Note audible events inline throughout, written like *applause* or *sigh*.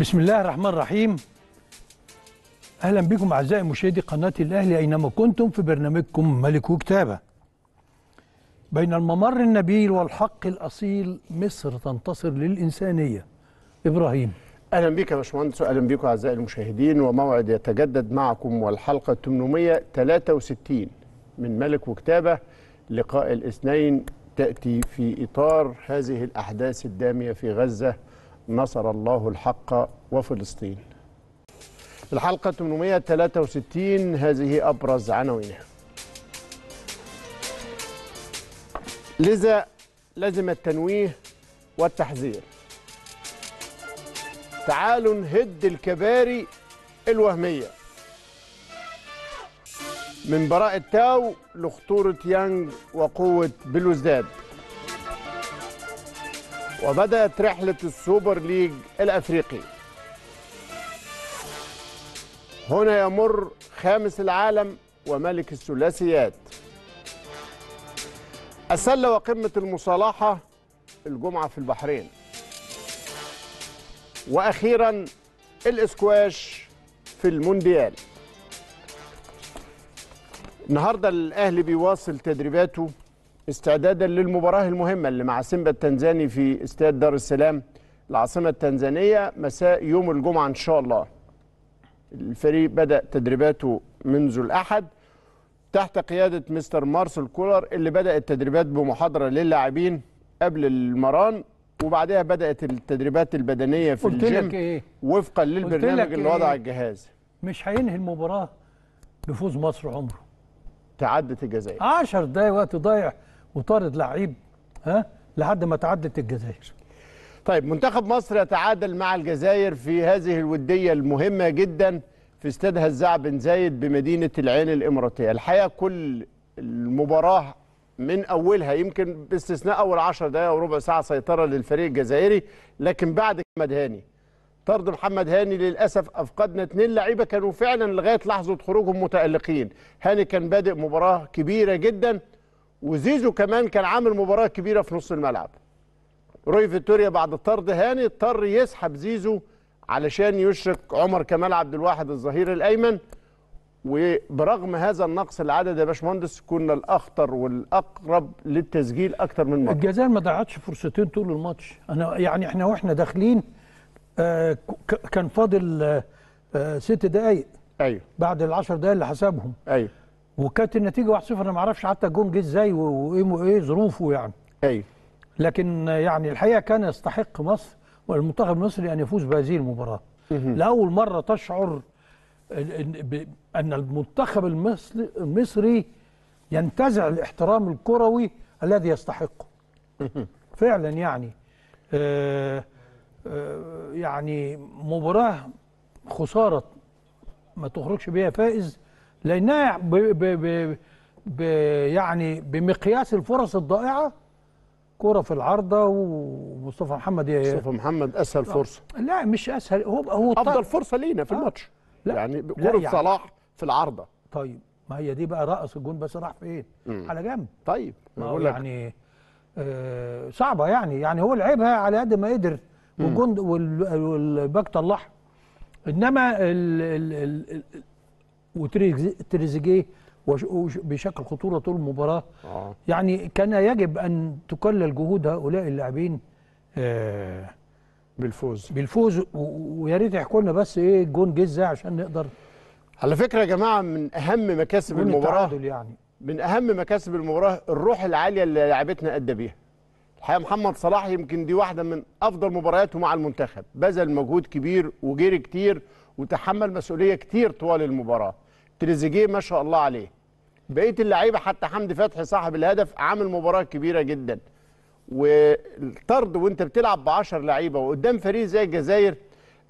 بسم الله الرحمن الرحيم اهلا بكم اعزائي مشاهدي قناه الاهلي اينما كنتم في برنامجكم ملك وكتابه بين الممر النبيل والحق الاصيل مصر تنتصر للانسانيه ابراهيم اهلا بك يا باشمهندس اهلا بكم اعزائي المشاهدين وموعد يتجدد معكم والحلقه 863 من ملك وكتابه لقاء الاثنين تاتي في اطار هذه الاحداث الداميه في غزه نصر الله الحق وفلسطين الحلقة 863 هذه أبرز عناوينها لذا لازم التنويه والتحذير تعالوا نهد الكباري الوهمية من براءة تاو لخطورة يانج وقوة بلوزداد وبدأت رحلة السوبر ليج الأفريقي هنا يمر خامس العالم وملك الثلاثيات السلة وقمة المصالحة الجمعة في البحرين وأخيرا الإسكواش في المونديال النهاردة الأهلي بيواصل تدريباته استعدادا للمباراة المهمة اللي مع سيمبا التنزاني في استاد دار السلام العاصمة التنزانية مساء يوم الجمعة إن شاء الله الفريق بدأ تدريباته منذ الأحد تحت قيادة مستر مارسل كولر اللي بدأ التدريبات بمحاضرة للاعبين قبل المران وبعدها بدأت التدريبات البدنية في الجيم إيه؟ وفقا للبرنامج اللي إيه؟ وضع الجهاز مش هينهي المباراة بفوز مصر عمره تعدت الجزائر 10 دقايق وقت ضايع وطارد لعيب ها لحد ما تعدت الجزائر طيب منتخب مصر يتعادل مع الجزائر في هذه الوديه المهمه جدا في استاد هزاع بن زايد بمدينه العين الاماراتيه الحقيقه كل المباراه من اولها يمكن باستثناء اول 10 دقائق وربع ساعه سيطره للفريق الجزائري لكن بعد محمد هاني طرد محمد هاني للاسف افقدنا اثنين لعيبه كانوا فعلا لغايه لحظه خروجهم متالقين هاني كان بادئ مباراه كبيره جدا وزيزو كمان كان عامل مباراه كبيره في نص الملعب روي فيتوريا بعد طرد هاني اضطر يسحب زيزو علشان يشرك عمر كمال عبد الواحد الظهير الايمن وبرغم هذا النقص العدد يا باشمهندس كنا الاخطر والاقرب للتسجيل اكثر من مره الجزائر ما ضيعتش فرصتين طول الماتش انا يعني احنا واحنا داخلين آه كان فاضل آه, آه، ست دقائق ايوه بعد العشر دقائق اللي حسبهم ايوه وكانت النتيجه 1-0 انا ما اعرفش حتى الجون جه ازاي وايه ظروفه يعني ايوه لكن يعني الحقيقه كان يستحق مصر والمنتخب المصري ان يفوز بهذه المباراه لاول مره تشعر ان المنتخب المصري المصري ينتزع الاحترام الكروي الذي يستحقه فعلا يعني آآ آه، آآ آه، يعني مباراه خساره ما تخرجش بيها فائز لانها ب ب ب ب يعني بمقياس الفرص الضائعه كرة في العارضة ومصطفى محمد مصطفى محمد اسهل آه. فرصه لا مش اسهل هو هو افضل طيب. فرصه لينا في آه. الماتش يعني كرة يعني. صلاح في العارضه طيب ما هي دي بقى رأس الجون بس راح فين؟ على جنب طيب ما هو آه، يعني آه صعبه يعني يعني هو لعبها على قد ما قدر والجون والباك طلعها انما ال ال ال وتريزيجيه بشكل خطوره طول المباراه آه. يعني كان يجب ان تكلل جهود هؤلاء اللاعبين آه بالفوز بالفوز ويا ريت يحكوا لنا بس ايه الجون جه ازاي عشان نقدر على فكره يا جماعه من اهم مكاسب المباراه يعني من اهم مكاسب المباراه الروح العاليه اللي لعبتنا ادى بيها الحقيقه محمد صلاح يمكن دي واحده من افضل مبارياته مع المنتخب بذل مجهود كبير وجري كتير وتحمل مسؤوليه كتير طوال المباراه تريزيجيه ما شاء الله عليه بقيه اللعيبه حتى حمدي فتحي صاحب الهدف عامل مباراه كبيره جدا والطرد وانت بتلعب ب 10 لعيبه وقدام فريق زي الجزائر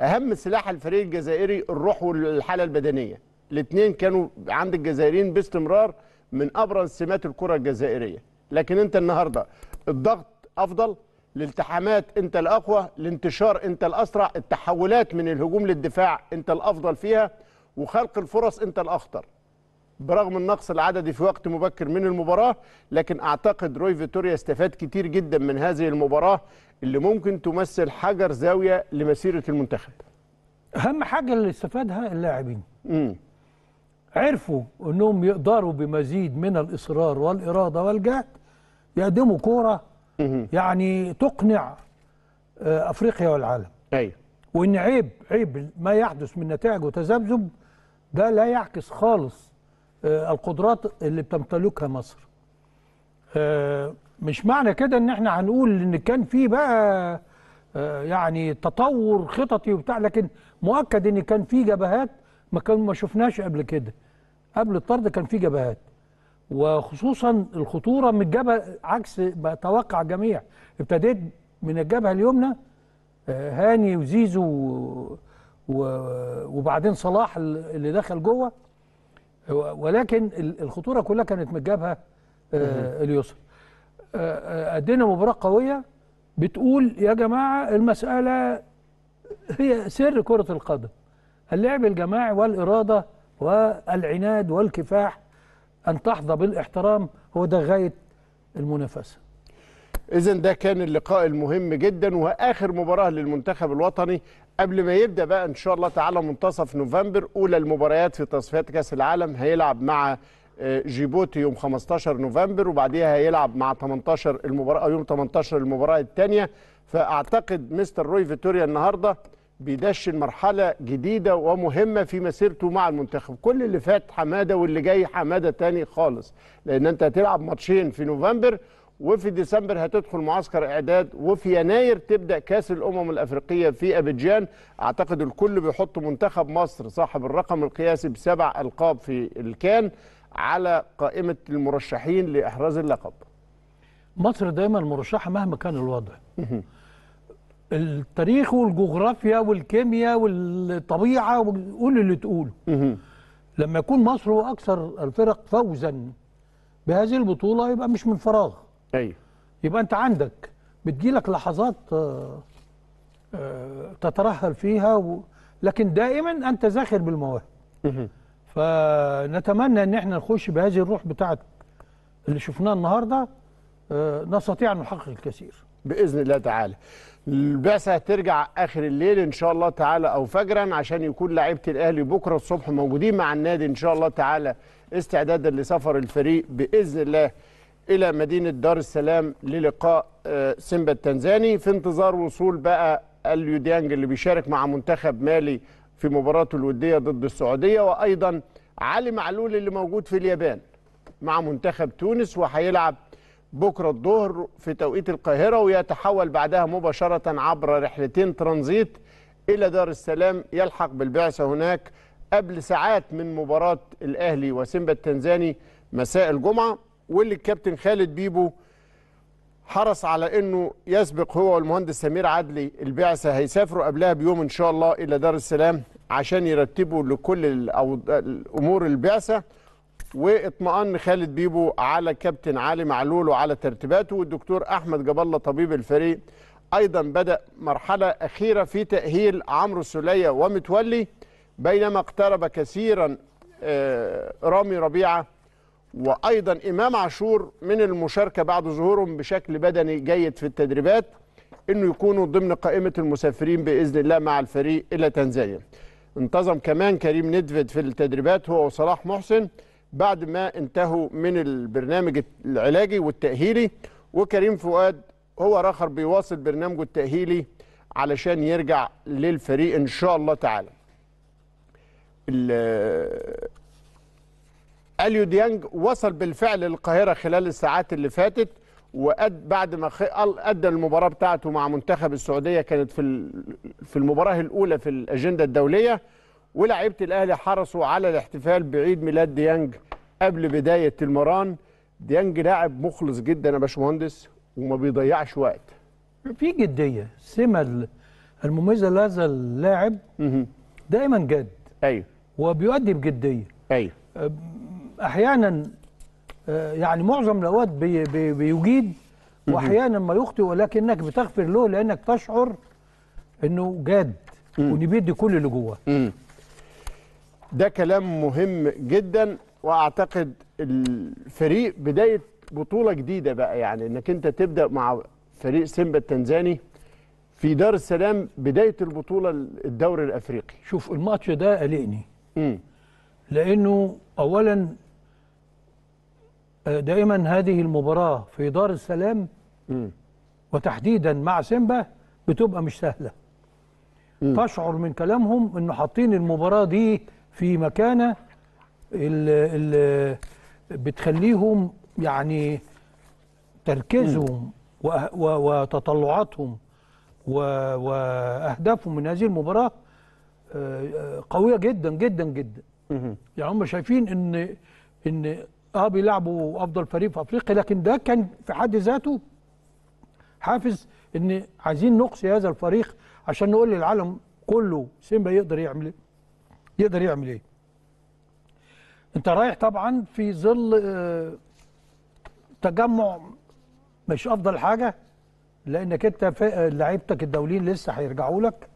اهم سلاح الفريق الجزائري الروح والحاله البدنيه الاثنين كانوا عند الجزائريين باستمرار من ابرز سمات الكره الجزائريه لكن انت النهارده الضغط افضل الالتحامات انت الاقوى الانتشار انت الاسرع التحولات من الهجوم للدفاع انت الافضل فيها وخلق الفرص انت الاخطر برغم النقص العددي في وقت مبكر من المباراه لكن اعتقد روي فيتوريا استفاد كتير جدا من هذه المباراه اللي ممكن تمثل حجر زاويه لمسيره المنتخب اهم حاجه اللي استفادها اللاعبين عرفوا انهم يقدروا بمزيد من الاصرار والاراده والجهد يقدموا كوره يعني تقنع آه، افريقيا والعالم ايوه وان عيب عيب ما يحدث من نتائج وتذبذب ده لا يعكس خالص آه، القدرات اللي بتمتلكها مصر آه، مش معنى كده ان احنا هنقول ان كان في بقى آه، يعني تطور خططي وبتاع لكن مؤكد ان كان في جبهات ما كان ما شفناش قبل كده قبل الطرد كان في جبهات وخصوصا الخطوره من الجبهه عكس ما توقع الجميع ابتديت من الجبهه اليمنى هاني وزيزو وبعدين صلاح اللي دخل جوه ولكن الخطوره كلها كانت من الجبهه آه، اليسرى آه، آه، ادينا مباراه قويه بتقول يا جماعه المساله هي سر كره القدم اللعب الجماعي والاراده والعناد والكفاح ان تحظى بالاحترام هو ده غايه المنافسه إذا ده كان اللقاء المهم جدا وآخر مباراة للمنتخب الوطني قبل ما يبدا بقى ان شاء الله تعالى منتصف نوفمبر اولى المباريات في تصفيات كاس العالم هيلعب مع آه، جيبوتي يوم 15 نوفمبر وبعديها هيلعب مع 18 المباراه أو يوم 18 المباراه الثانيه فاعتقد مستر روي فيتوريا النهارده بيدشن مرحله جديده ومهمه في مسيرته مع المنتخب كل اللي فات حماده واللي جاي حماده تاني خالص لان انت هتلعب ماتشين في نوفمبر وفي ديسمبر هتدخل معسكر اعداد وفي يناير تبدا كاس الامم الافريقيه في ابيجان اعتقد الكل بيحط منتخب مصر صاحب الرقم القياسي بسبع القاب في الكان على قائمه المرشحين لاحراز اللقب مصر دايما مرشحه مهما كان الوضع التاريخ والجغرافيا والكيمياء والطبيعه وقول اللي تقوله لما يكون مصر هو اكثر الفرق فوزا بهذه البطوله يبقى مش من فراغ ايوه يبقى انت عندك بتجيلك لحظات آه، آه، تترهل فيها و... لكن دائما انت زاخر بالمواهب فنتمنى ان احنا نخش بهذه الروح بتاعت اللي شفناه النهارده آه، نستطيع ان نحقق الكثير باذن الله تعالى البعثه هترجع اخر الليل ان شاء الله تعالى او فجرا عشان يكون لعيبه الاهلي بكره الصبح موجودين مع النادي ان شاء الله تعالى استعدادا لسفر الفريق باذن الله إلى مدينة دار السلام للقاء آه، سيمبا التنزاني في انتظار وصول بقى اليوديانج اللي بيشارك مع منتخب مالي في مباراته الودية ضد السعودية وأيضا علي معلول اللي موجود في اليابان مع منتخب تونس وهيلعب بكرة الظهر في توقيت القاهرة ويتحول بعدها مباشرة عبر رحلتين ترانزيت إلى دار السلام يلحق بالبعثة هناك قبل ساعات من مباراة الأهلي وسيمبا التنزاني مساء الجمعة واللي الكابتن خالد بيبو حرص على انه يسبق هو والمهندس سمير عدلي البعثه هيسافروا قبلها بيوم ان شاء الله الى دار السلام عشان يرتبوا لكل الامور البعثه واطمئن خالد بيبو على كابتن علي معلول وعلى ترتيباته والدكتور احمد جاب الله طبيب الفريق ايضا بدا مرحله اخيره في تاهيل عمرو السليه ومتولي بينما اقترب كثيرا آه، رامي ربيعه وايضا امام عاشور من المشاركه بعد ظهورهم بشكل بدني جيد في التدريبات انه يكونوا ضمن قائمه المسافرين باذن الله مع الفريق الى تنزانيا. انتظم كمان كريم ندفد في التدريبات هو وصلاح محسن بعد ما انتهوا من البرنامج العلاجي والتاهيلي وكريم فؤاد هو راخر بيواصل برنامجه التاهيلي علشان يرجع للفريق ان شاء الله تعالى. اليو ديانج وصل بالفعل للقاهره خلال الساعات اللي فاتت وقد بعد ما ادى المباراه بتاعته مع منتخب السعوديه كانت في في المباراه الاولى في الاجنده الدوليه ولاعيبه الاهلي حرصوا على الاحتفال بعيد ميلاد ديانج قبل بدايه المران ديانج لاعب مخلص جدا يا باشمهندس وما بيضيعش وقت في جديه سمه المميزه لهذا اللاعب دايما جد ايوه وبيؤدي بجديه ايوه احيانا آه، يعني معظم الاوقات بي بي بيجيد واحيانا ما يخطئ ولكنك بتغفر له لانك تشعر انه جاد وان بيدي كل اللي جواه ده كلام مهم جدا واعتقد الفريق بدايه بطوله جديده بقى يعني انك انت تبدا مع فريق سيمبا التنزاني في دار السلام بدايه البطوله الدوري الافريقي شوف الماتش ده قلقني لانه اولا دائما هذه المباراة في دار السلام م. وتحديدا مع سيمبا بتبقى مش سهلة م. تشعر من كلامهم انه حاطين المباراة دي في مكانة اللي بتخليهم يعني تركيزهم وتطلعاتهم واهدافهم من هذه المباراه آه، آه، قويه جدا جدا جدا يعني هم شايفين ان ان اه بيلعبوا افضل فريق في افريقيا لكن ده كان في حد ذاته حافز ان عايزين نقصي هذا الفريق عشان نقول للعالم كله سيمبا يقدر يعمل ايه يقدر يعمل ايه انت رايح طبعا في ظل آه، تجمع مش افضل حاجه لانك انت آه، لعيبتك الدوليين لسه هيرجعوا لك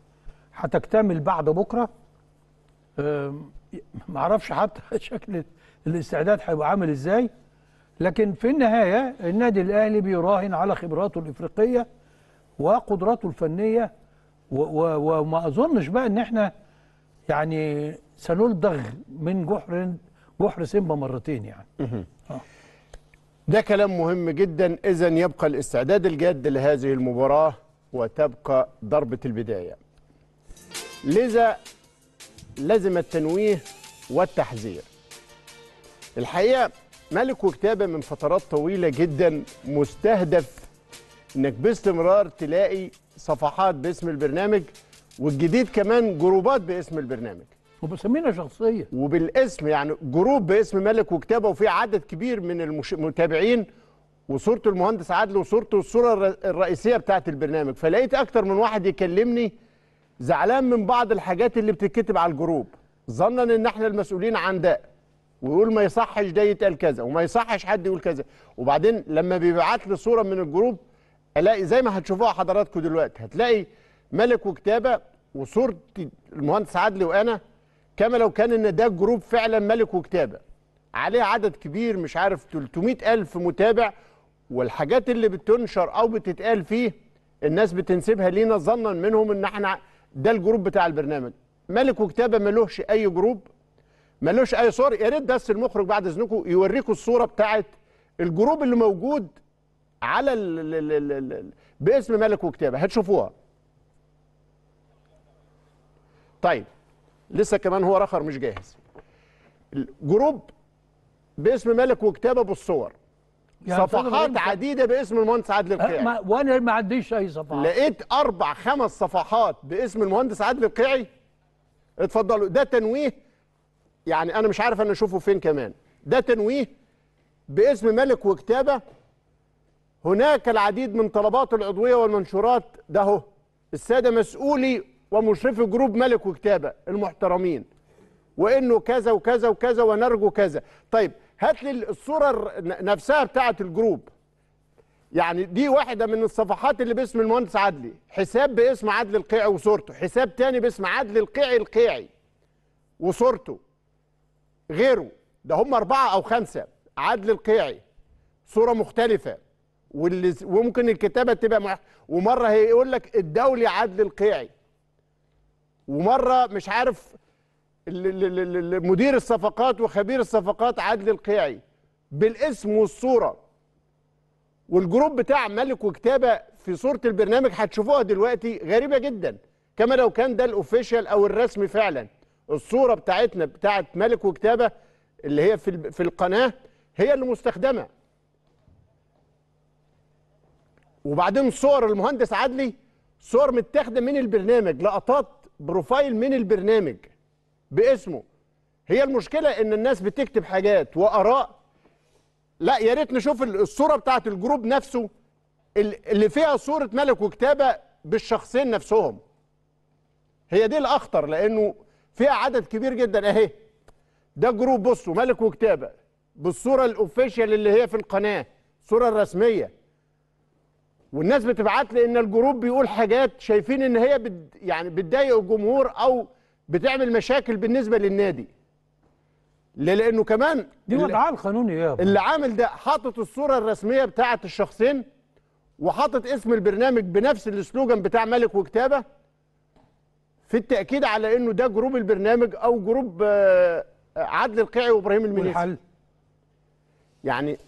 هتكتمل بعد بكره معرفش حتى *laughs* شكل الاستعداد هيبقى عامل ازاي لكن في النهايه النادي الاهلي بيراهن على خبراته الافريقيه وقدراته الفنيه وما اظنش بقى ان احنا يعني سنلدغ من جحر جحر سيمبا مرتين يعني آه. ده كلام مهم جدا اذا يبقى الاستعداد الجاد لهذه المباراه وتبقى ضربه البدايه لذا لازم التنويه والتحذير الحقيقه ملك وكتابه من فترات طويله جدا مستهدف انك باستمرار تلاقي صفحات باسم البرنامج والجديد كمان جروبات باسم البرنامج وبسمينا شخصيه وبالاسم يعني جروب باسم ملك وكتابه وفي عدد كبير من المتابعين وصورته المهندس عادل وصورته الصوره الرئيسيه بتاعه البرنامج فلقيت اكتر من واحد يكلمني زعلان من بعض الحاجات اللي بتتكتب على الجروب ظنا ان احنا المسؤولين عن ده ويقول ما يصحش ده يتقال كذا وما يصحش حد يقول كذا وبعدين لما بيبعت لي صوره من الجروب الاقي زي ما هتشوفوها حضراتكم دلوقتي هتلاقي ملك وكتابه وصوره المهندس عدلي وانا كما لو كان ان ده جروب فعلا ملك وكتابه عليه عدد كبير مش عارف 300 ألف متابع والحاجات اللي بتنشر أو بتتقال فيه الناس بتنسبها لينا ظنا منهم ان احنا ده الجروب بتاع البرنامج ملك وكتابه ملوهش اي جروب ملوش اي صور يا ريت بس المخرج بعد اذنكم يوريكم الصوره بتاعت الجروب اللي موجود على ال ال ال باسم ملك وكتابه هتشوفوها طيب لسه كمان هو رخر مش جاهز الجروب باسم ملك وكتابه بالصور يعني صفحات عديده باسم المهندس عادل أه، القيعي وانا ما عنديش اي صفحات لقيت اربع خمس صفحات باسم المهندس عادل القيعي اتفضلوا ده تنويه يعني انا مش عارف انا اشوفه فين كمان ده تنويه باسم ملك وكتابه هناك العديد من طلبات العضويه والمنشورات ده الساده مسؤولي ومشرفي جروب ملك وكتابه المحترمين وانه كذا وكذا وكذا ونرجو كذا طيب هات لي الصوره نفسها بتاعه الجروب يعني دي واحده من الصفحات اللي باسم المهندس عدلي حساب باسم عدلي القيعي وصورته حساب تاني باسم عدلي القيعي القيعي وصورته غيره ده هم أربعة أو خمسة عدل القيعي صورة مختلفة واللي وممكن الكتابة تبقى مح... ومرة هيقول لك الدولي عدل القيعي ومرة مش عارف مدير الصفقات وخبير الصفقات عدل القيعي بالاسم والصورة والجروب بتاع ملك وكتابة في صورة البرنامج هتشوفوها دلوقتي غريبة جدا كما لو كان ده الأوفيشال أو الرسمي فعلاً الصوره بتاعتنا بتاعت ملك وكتابه اللي هي في في القناه هي اللي مستخدمه وبعدين صور المهندس عدلي صور متاخده من البرنامج لقطات بروفايل من البرنامج باسمه هي المشكله ان الناس بتكتب حاجات واراء لا يا ريت نشوف الصوره بتاعت الجروب نفسه اللي فيها صوره ملك وكتابه بالشخصين نفسهم هي دي الاخطر لانه فيها عدد كبير جدا اهي إيه ده جروب بصوا ملك وكتابه بالصوره الاوفيشال اللي هي في القناه الصوره الرسميه والناس بتبعت لي ان الجروب بيقول حاجات شايفين ان هي بت يعني بتضايق الجمهور او بتعمل مشاكل بالنسبه للنادي لانه كمان دي وضعها القانوني يا ابو اللي عامل ده حاطط الصوره الرسميه بتاعه الشخصين وحاطط اسم البرنامج بنفس السلوجان بتاع ملك وكتابه في التاكيد على انه ده جروب البرنامج او جروب آه، آه، عدل القيعي وابراهيم المنيسي والحل يعني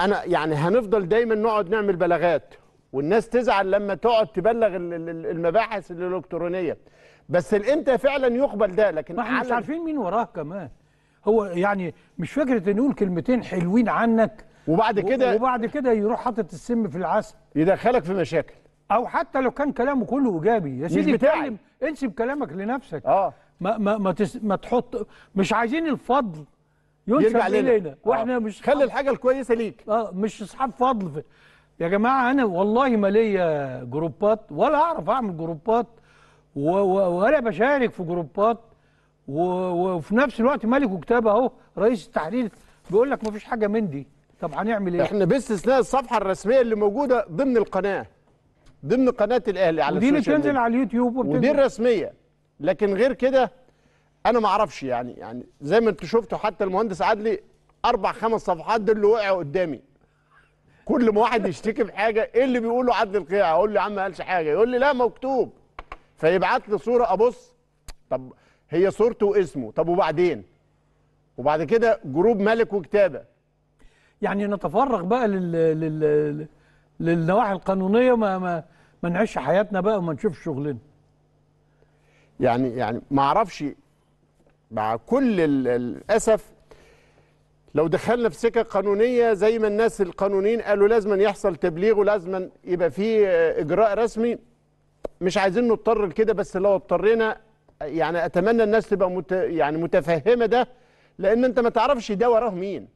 انا يعني هنفضل دايما نقعد نعمل بلاغات والناس تزعل لما تقعد تبلغ المباحث الالكترونيه بس انت فعلا يقبل ده لكن ما احنا مش عارفين مين وراه كمان هو يعني مش فكره يقول كلمتين حلوين عنك وبعد كده وبعد كده يروح حاطط السم في العسل يدخلك في مشاكل او حتى لو كان كلامه كله ايجابي يا سيدي اتكلم انسب كلامك لنفسك اه ما ما ما, تس ما تحط مش عايزين الفضل يرجع لنا آه. واحنا آه. مش خلي الحاجه الكويسه ليك اه مش اصحاب فضل في... يا جماعه انا والله ما ليا جروبات ولا اعرف اعمل جروبات و... و... ولا بشارك في جروبات و... وفي نفس الوقت ملك وكتاب اهو رئيس التحرير بيقول لك ما فيش حاجه من دي طب هنعمل ايه احنا باستثناء الصفحه الرسميه اللي موجوده ضمن القناه ضمن قناه الاهلي على ودي اللي بتنزل على اليوتيوب وبتنزل. ودي الرسميه لكن غير كده انا ما اعرفش يعني يعني زي ما انتم شفتوا حتى المهندس عدلي اربع خمس صفحات دول اللي وقعوا قدامي كل ما واحد يشتكي في حاجه ايه اللي بيقوله عدلي القيعه اقول له يا عم ما قالش حاجه يقول لي لا مكتوب فيبعت لي صوره ابص طب هي صورته واسمه طب وبعدين وبعد كده جروب ملك وكتابه يعني نتفرغ بقى لل, لل... للنواحي القانونيه ما ما, ما نعيش حياتنا بقى وما نشوفش شغلنا يعني يعني ما اعرفش مع كل الاسف لو دخلنا في سكه قانونيه زي ما الناس القانونيين قالوا لازم يحصل تبليغ ولازم يبقى فيه اجراء رسمي مش عايزين نضطر لكده بس لو اضطرينا يعني اتمنى الناس تبقى مت يعني متفهمه ده لان انت ما تعرفش ده وراه مين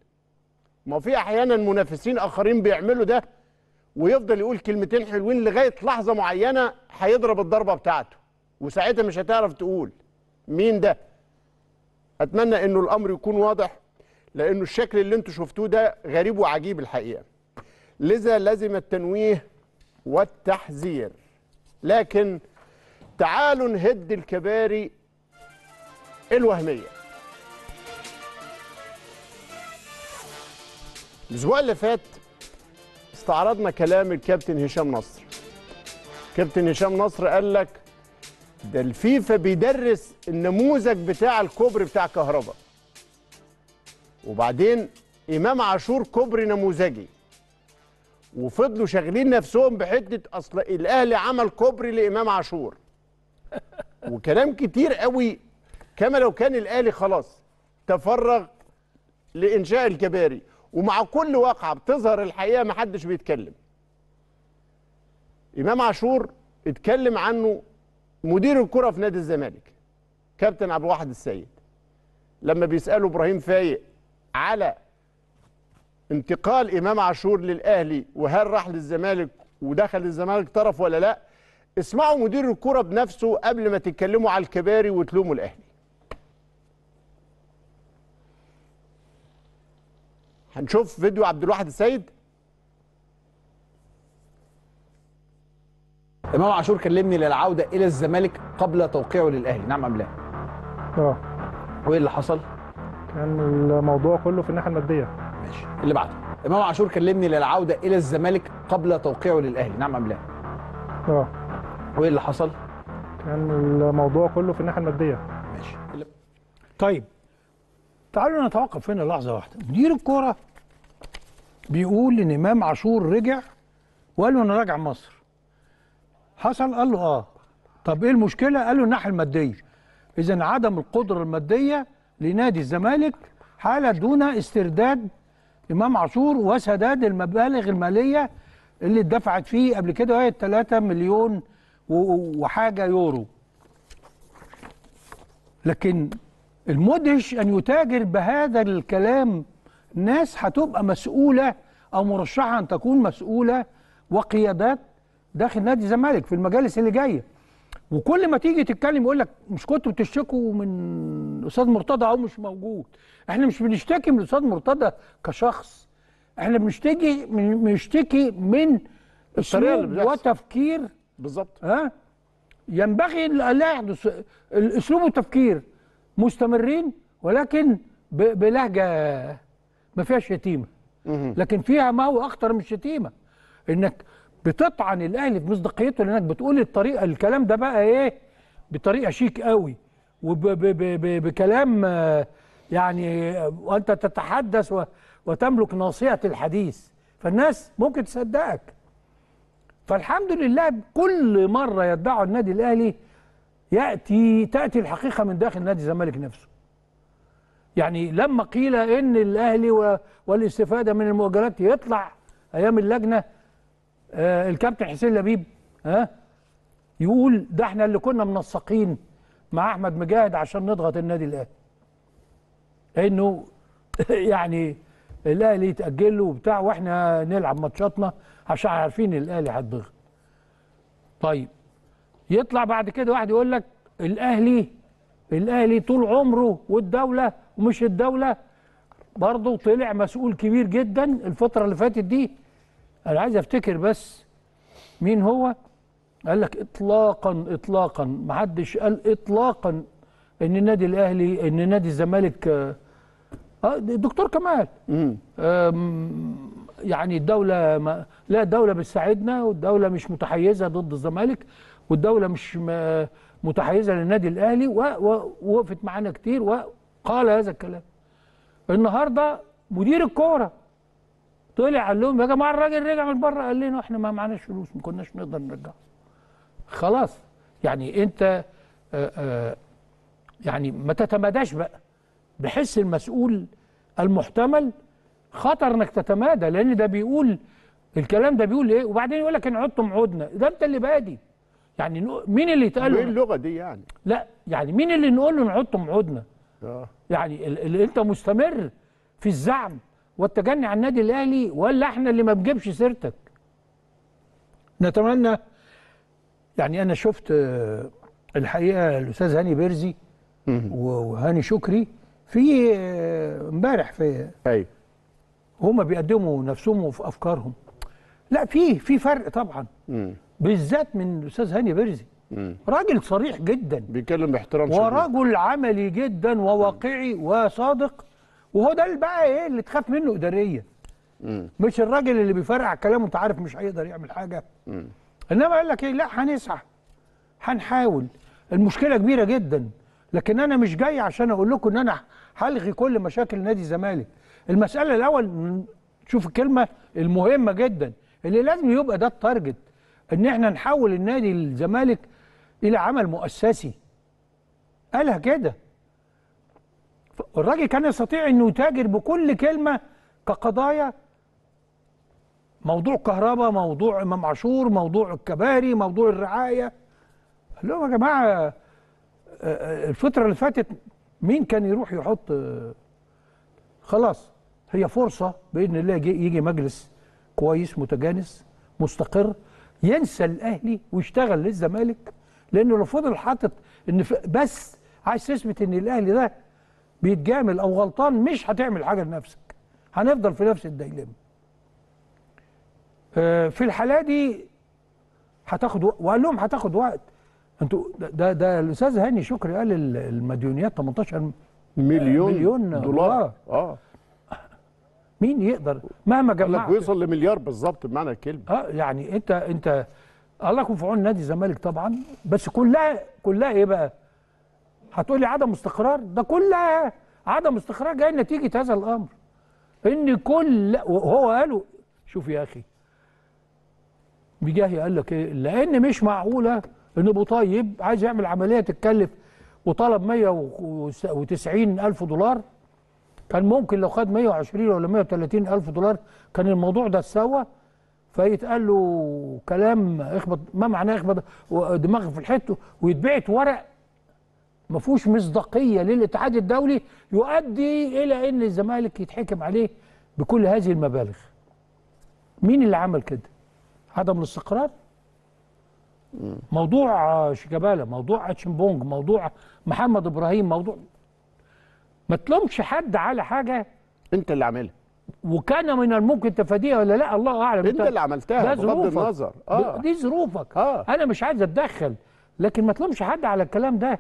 ما في احيانا منافسين اخرين بيعملوا ده ويفضل يقول كلمتين حلوين لغايه لحظه معينه هيضرب الضربه بتاعته وساعتها مش هتعرف تقول مين ده اتمنى انه الامر يكون واضح لانه الشكل اللي انتم شفتوه ده غريب وعجيب الحقيقه لذا لازم التنويه والتحذير لكن تعالوا نهد الكباري الوهميه الاسبوع اللي فات استعرضنا كلام الكابتن هشام نصر كابتن هشام نصر قال لك ده الفيفا بيدرس النموذج بتاع الكوبري بتاع كهرباء وبعدين امام عاشور كوبري نموذجي وفضلوا شاغلين نفسهم بحته اصل الاهلي عمل كوبري لامام عاشور *laughs* وكلام كتير قوي كما لو كان الاهلي خلاص تفرغ لانشاء الكباري ومع كل واقعه بتظهر الحقيقه ما حدش بيتكلم امام عاشور اتكلم عنه مدير الكره في نادي الزمالك كابتن عبد الواحد السيد لما بيساله ابراهيم فايق على انتقال امام عاشور للاهلي وهل راح للزمالك ودخل الزمالك طرف ولا لا اسمعوا مدير الكره بنفسه قبل ما تتكلموا على الكباري وتلوموا الاهلي هنشوف فيديو عبد الواحد السيد امام عاشور كلمني للعوده الى الزمالك قبل توقيعه للاهلي نعم ام لا اه وايه اللي حصل كان الموضوع كله في الناحيه الماديه ماشي إيه اللي بعده امام عاشور كلمني للعوده الى الزمالك قبل توقيعه للاهلي نعم ام لا اه وايه اللي حصل كان الموضوع كله في الناحيه الماديه ماشي طيب تعالوا نتوقف هنا لحظه واحده مدير الكوره بيقول ان امام عاشور رجع وقال له انا راجع مصر حصل قال له اه طب ايه المشكله قال له الناحيه الماديه اذا عدم القدره الماديه لنادي الزمالك حاله دون استرداد امام عاشور وسداد المبالغ الماليه اللي اتدفعت فيه قبل كده وهي 3 مليون وحاجه يورو لكن المدهش أن يتاجر بهذا الكلام ناس هتبقى مسؤولة أو مرشحة أن تكون مسؤولة وقيادات داخل نادي الزمالك في المجالس اللي جايه وكل ما تيجي تتكلم يقول لك مش كنتوا بتشتكوا من استاذ مرتضى اهو مش موجود احنا مش بنشتكي من الاستاذ مرتضى كشخص احنا بنشتكي بنشتكي من اسلوب وتفكير بالظبط ها ينبغي لا يحدث الاسلوب والتفكير مستمرين ولكن بلهجه ما فيهاش شتيمه لكن فيها ما هو اخطر من الشتيمه انك بتطعن الاهلي في مصداقيته لانك بتقول الطريقه الكلام ده بقى ايه بطريقه شيك قوي وبكلام يعني وانت تتحدث وتملك ناصيه الحديث فالناس ممكن تصدقك فالحمد لله كل مره يدعوا النادي الاهلي ياتي تاتي الحقيقه من داخل نادي الزمالك نفسه يعني لما قيل ان الاهلي والاستفاده من المؤجلات يطلع ايام اللجنه آه، الكابتن حسين لبيب ها آه، يقول ده احنا اللي كنا منسقين مع احمد مجاهد عشان نضغط النادي الاهلي لانه *laughs* يعني الاهلي يتاجل له وبتاع واحنا نلعب ماتشاتنا عشان عارفين الاهلي هيتضغط طيب يطلع بعد كده واحد يقول لك الاهلي الاهلي طول عمره والدوله ومش الدوله برضه طلع مسؤول كبير جدا الفتره اللي فاتت دي انا عايز افتكر بس مين هو قال لك اطلاقا اطلاقا ما حدش قال اطلاقا ان النادي الاهلي ان نادي الزمالك الدكتور آه، كمال يعني الدوله ما لا الدوله بتساعدنا والدوله مش متحيزه ضد الزمالك والدوله مش متحيزه للنادي الاهلي ووقفت معانا كتير وقال هذا الكلام النهارده مدير الكوره طلع قال لهم يا جماعه الراجل رجع من بره قال لنا احنا ما معناش فلوس ما كناش نقدر نرجعه خلاص يعني انت آآ آآ يعني ما تتماداش بقى بحس المسؤول المحتمل خطر انك تتمادى لان ده بيقول الكلام ده بيقول ايه وبعدين يقول لك ان عدتم عدنا ده انت اللي بادي يعني مين اللي يتقال له ايه اللغه دي يعني لا يعني مين اللي نقول له نحطهم عودنا اه يعني ال ال انت مستمر في الزعم والتجني على النادي الاهلي ولا احنا اللي ما بنجيبش سيرتك نتمنى يعني انا شفت آه، الحقيقه الاستاذ هاني بيرزي وهاني شكري في آه، امبارح في ايوه هما بيقدموا نفسهم وفي افكارهم لا في في فرق طبعا مم. بالذات من الاستاذ هاني برزي راجل صريح جدا بيتكلم باحترام ورجل شغل. عملي جدا وواقعي وصادق وهو ده بقى ايه اللي تخاف منه اداريا مش الراجل اللي بيفرقع كلامه انت عارف مش هيقدر يعمل حاجه مم. انما قال لك ايه لا هنسعى هنحاول المشكله كبيره جدا لكن انا مش جاي عشان اقول لكم ان انا هلغي كل مشاكل نادي الزمالك المساله الاول شوف الكلمه المهمه جدا اللي لازم يبقى ده التارجت ان احنا نحول النادي الزمالك الى عمل مؤسسي قالها كده الراجل كان يستطيع انه يتاجر بكل كلمه كقضايا موضوع كهرباء موضوع امام عاشور موضوع الكباري موضوع الرعايه قال لهم يا جماعه آه، آه، الفتره اللي فاتت مين كان يروح يحط خلاص هي فرصه باذن الله يجي مجلس كويس متجانس مستقر ينسى الاهلي ويشتغل للزمالك لانه لو فضل حاطط ان بس عايز تثبت ان الاهلي ده بيتجامل او غلطان مش هتعمل حاجه لنفسك هنفضل في نفس الديلم آه، في الحاله دي هتاخد وقال لهم هتاخد وقت انتوا ده ده الاستاذ هاني شكري قال المديونيات 18 مليون, مليون دولار, دولار. اه مين يقدر مهما جمعت بيوصل لمليار بالظبط بمعنى الكلمه اه يعني انت انت الله يكون في عون نادي الزمالك طبعا بس كلها كلها ايه بقى؟ هتقول لي عدم استقرار ده كلها عدم استقرار جاي نتيجه هذا الامر ان كل وهو قالوا شوف يا اخي بيجاهي قال لك ايه لان مش معقوله ان ابو طيب عايز يعمل عمليه تتكلف وطلب 190 الف دولار كان ممكن لو خد 120 ولا 130 ألف دولار كان الموضوع ده اتسوى فيتقال له كلام اخبط ما معناه اخبط دماغه في الحته ويتبعت ورق ما فيهوش مصداقيه للاتحاد الدولي يؤدي الى ان الزمالك يتحكم عليه بكل هذه المبالغ. مين اللي عمل كده؟ عدم الاستقرار؟ موضوع شيكابالا، موضوع اتشمبونج، موضوع محمد ابراهيم، موضوع ما تلومش حد على حاجه انت اللي عاملها وكان من الممكن تفاديها ولا لا الله اعلم انت اللي عملتها بغض النظر اه دي ظروفك آه. انا مش عايز اتدخل لكن ما تلومش حد على الكلام ده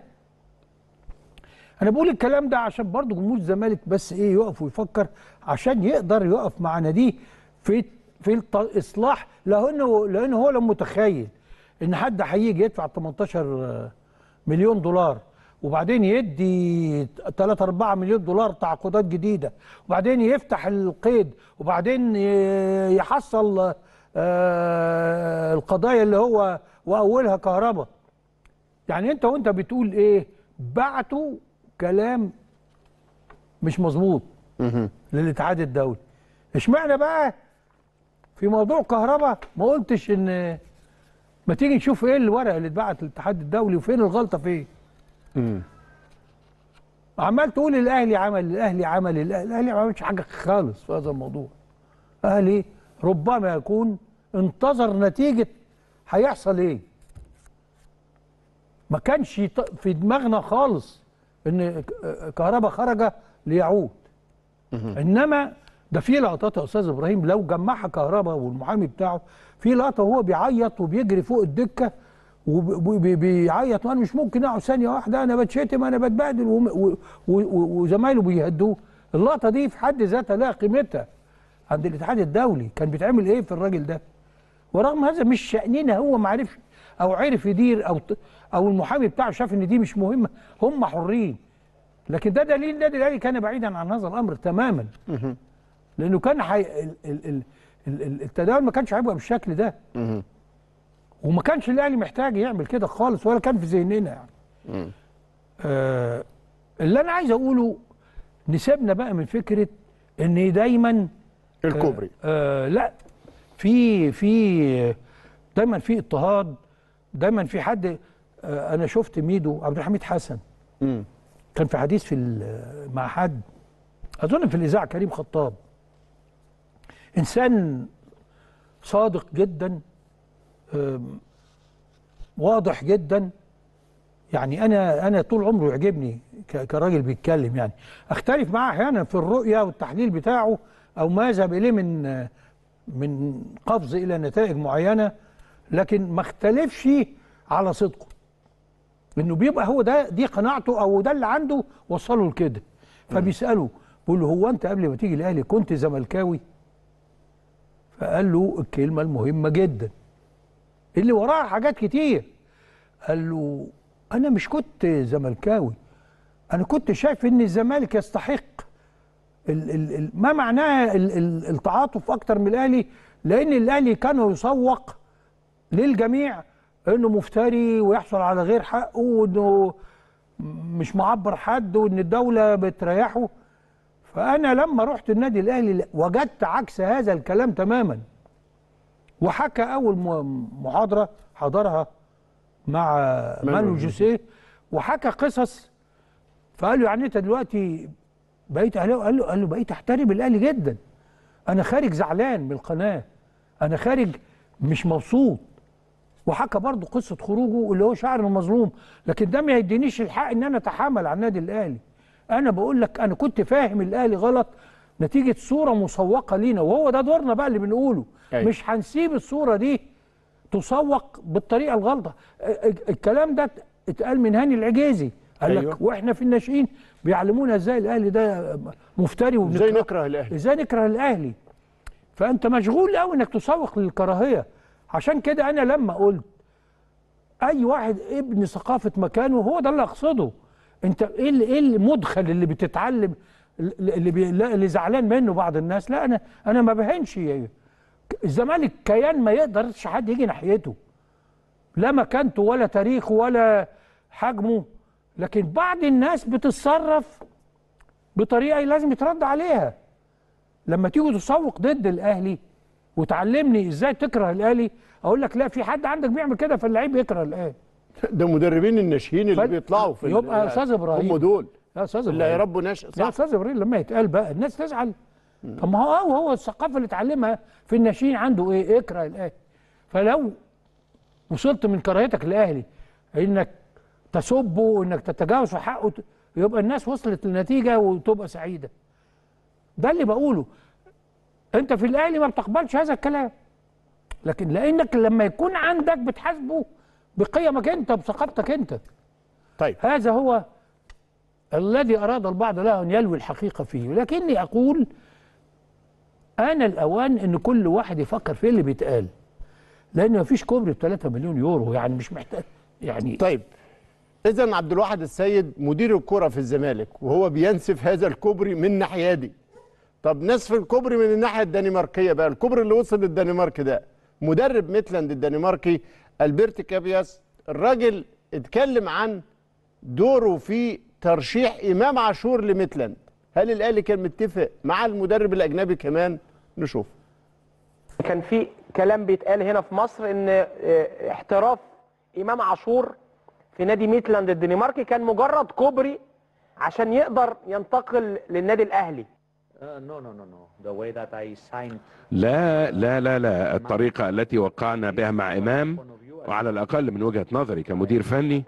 انا بقول الكلام ده عشان برضه جمهور الزمالك بس ايه يقف ويفكر عشان يقدر يقف مع ناديه في في الاصلاح لانه لانه هو لم متخيل ان حد هيجي يدفع 18 مليون دولار وبعدين يدي 3 4 مليون دولار تعاقدات جديده وبعدين يفتح القيد وبعدين يحصل آه، القضايا اللي هو واولها كهرباء يعني انت وانت بتقول ايه بعتوا كلام مش مظبوط للاتحاد الدولي اشمعنى بقى في موضوع كهرباء ما قلتش ان ما تيجي نشوف ايه الورق اللي اتبعت للاتحاد الدولي وفين الغلطه فين امم عمال تقول الاهلي عمل الاهلي عمل الاهلي ما عملش حاجه خالص في هذا الموضوع الاهلي ربما يكون انتظر نتيجه هيحصل ايه ما كانش في دماغنا خالص ان كهربا خرج ليعود انما ده في لقطات يا استاذ ابراهيم لو جمعها كهربا والمحامي بتاعه في لقطه وهو بيعيط وبيجري فوق الدكه وبيعيط وانا مش ممكن اقعد ثانيه واحده انا بتشتم انا بتبهدل وزمايله بيهدوه اللقطه دي في حد ذاتها لها قيمتها عند الاتحاد الدولي كان بيتعمل ايه في الراجل ده ورغم هذا مش شانينا هو ما عرفش او عرف يدير او او المحامي بتاعه شاف ان دي مش مهمه هم حرين لكن ده دليل النادي الاهلي كان بعيدا عن هذا الامر تماما لانه كان حي... التداول ما كانش هيبقى بالشكل ده وما كانش الاهلي محتاج يعمل كده خالص ولا كان في ذهننا يعني آه اللي انا عايز اقوله نسيبنا بقى من فكره ان دايما آه، الكوبري آه آه لا في في دايما في اضطهاد دايما في حد آه انا شفت ميدو عبد الحميد حسن مم. كان في حديث في مع حد اظن في الاذاعه كريم خطاب انسان صادق جدا واضح جدا يعني انا انا طول عمره يعجبني كراجل بيتكلم يعني اختلف معاه احيانا في الرؤيه والتحليل بتاعه او ما ذهب اليه من من قفز الى نتائج معينه لكن ما اختلفش على صدقه انه بيبقى هو ده دي قناعته او ده اللي عنده وصله لكده فبيساله بيقول له هو انت قبل ما تيجي الاهلي كنت زملكاوي فقال له الكلمه المهمه جدا اللي وراها حاجات كتير قال له انا مش كنت زملكاوي انا كنت شايف ان الزمالك يستحق ال ال ال ما معناها ال ال التعاطف اكتر من الاهلي لان الاهلي كان يسوق للجميع انه مفتري ويحصل على غير حقه وانه مش معبر حد وان الدوله بتريحه فانا لما رحت النادي الاهلي وجدت عكس هذا الكلام تماما وحكى أول محاضرة حضرها مع مانو جوسيه وحكى قصص فقال له يعني أنت دلوقتي بقيت أهلاوي قال له قال له بقيت أحترم الأهلي جدا أنا خارج زعلان من القناة أنا خارج مش مبسوط وحكى برضه قصه خروجه اللي هو شعر المظلوم لكن ده ما يدينيش الحق ان انا اتحامل على النادي الاهلي انا بقول لك انا كنت فاهم الاهلي غلط نتيجه صوره مسوقه لينا وهو ده دورنا بقى اللي بنقوله أي. مش هنسيب الصوره دي تسوق بالطريقه الغلطه الكلام ده اتقال من هاني العجيزي قال أيوة. لك واحنا في الناشئين بيعلمونا ازاي الاهلي ده مفتري ازاي نكره الاهلي ازاي نكره الاهلي فانت مشغول قوي انك تسوق للكراهيه عشان كده انا لما قلت اي واحد ابن ثقافه مكانه هو ده اللي اقصده انت ايه ايه المدخل اللي بتتعلم اللي, بي... اللي زعلان منه بعض الناس لا انا انا ما بهنش يعني الزمالك كيان ما يقدرش حد يجي ناحيته لا مكانته ولا تاريخه ولا حجمه لكن بعض الناس بتتصرف بطريقه لازم يترد عليها لما تيجي تسوق ضد الاهلي وتعلمني ازاي تكره الاهلي اقول لك لا في حد عندك بيعمل كده فاللعيب يكره الاهلي ده مدربين الناشئين اللي بيطلعوا في يبقى استاذ ابراهيم هم دول يا استاذ ابراهيم اللي هيربوا ناشئ صح يا استاذ ابراهيم لما يتقال بقى الناس تزعل طب ما هو هو الثقافه اللي اتعلمها في الناشئين عنده ايه اكره الاهلي فلو وصلت من كراهيتك للاهلي انك تسبه وانك تتجاوز في حقه يبقى الناس وصلت لنتيجه وتبقى سعيده ده اللي بقوله انت في الاهلي ما بتقبلش هذا الكلام لكن لانك لما يكون عندك بتحاسبه بقيمك انت بثقافتك انت طيب هذا هو الذي اراد البعض له ان يلوي الحقيقه فيه لكني اقول آن الأوان إن كل واحد يفكر في اللي بيتقال لأن مفيش كوبري ب 3 مليون يورو يعني مش محتاج يعني طيب إذا عبد الواحد السيد مدير الكرة في الزمالك وهو بينسف هذا الكوبري من دي طب نسف الكوبري من الناحية الدنماركية بقى الكوبري اللي وصل للدنمارك ده مدرب ميتلاند الدنماركي ألبرت كابياس الراجل اتكلم عن دوره في ترشيح إمام عاشور لميتلاند هل الاهلي كان متفق مع المدرب الاجنبي كمان نشوف كان في كلام بيتقال هنا في مصر ان آه، احتراف امام عاشور في نادي ميتلاند الدنماركي كان مجرد كوبري عشان يقدر ينتقل للنادي الاهلي آه، لا لا لا لا الطريقة التي وقعنا بها مع إمام وعلى الأقل من وجهة نظري كمدير فني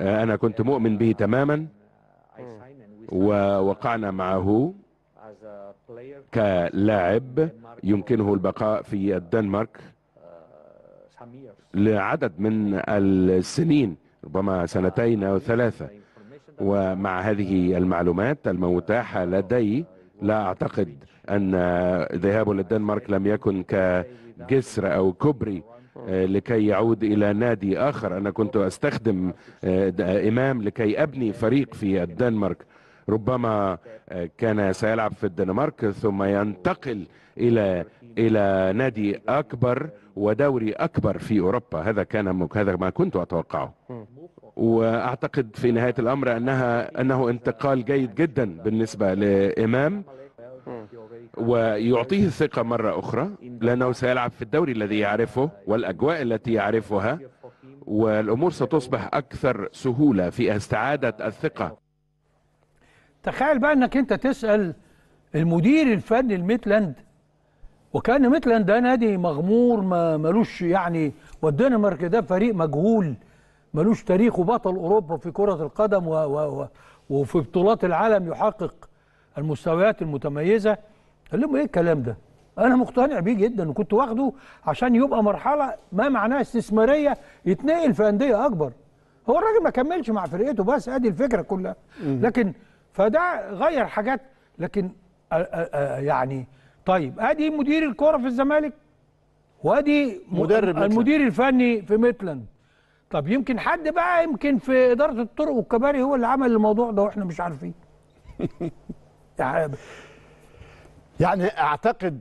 آه، أنا كنت مؤمن به تماما ووقعنا معه كلاعب يمكنه البقاء في الدنمارك لعدد من السنين ربما سنتين أو ثلاثة ومع هذه المعلومات المتاحة لدي لا أعتقد أن ذهابه للدنمارك لم يكن كجسر أو كبري آه، لكي يعود إلى نادي آخر أنا كنت أستخدم آه، إمام لكي أبني فريق في الدنمارك ربما آه، كان سيلعب في الدنمارك ثم ينتقل الى الى نادي اكبر ودوري اكبر في اوروبا هذا كان هذا ما كنت اتوقعه واعتقد في نهايه الامر انها انه انتقال جيد جدا بالنسبه لامام ويعطيه الثقه مره اخرى لانه سيلعب في الدوري الذي يعرفه والاجواء التي يعرفها والامور ستصبح اكثر سهوله في استعاده الثقه تخيل بقى انك انت تسال المدير الفني لميتلاند وكان ميتلاند ده نادي مغمور ما ملوش يعني والدنمارك ده فريق مجهول ملوش تاريخ وبطل اوروبا في كره القدم و و و وفي بطولات العالم يحقق المستويات المتميزه قال لهم ايه الكلام ده انا مقتنع بيه جدا وكنت واخده عشان يبقى مرحله ما معناها استثماريه يتنقل في انديه اكبر هو الراجل ما كملش مع فرقته بس ادي الفكره كلها لكن فده غير حاجات لكن آه، آه، آه، يعني طيب ادي مدير الكوره في الزمالك وادي مدرب المدير مثلا. الفني في ميتلاند طب يمكن حد بقى يمكن في اداره الطرق والكباري هو اللي عمل الموضوع ده واحنا مش عارفين *laughs* يعني اعتقد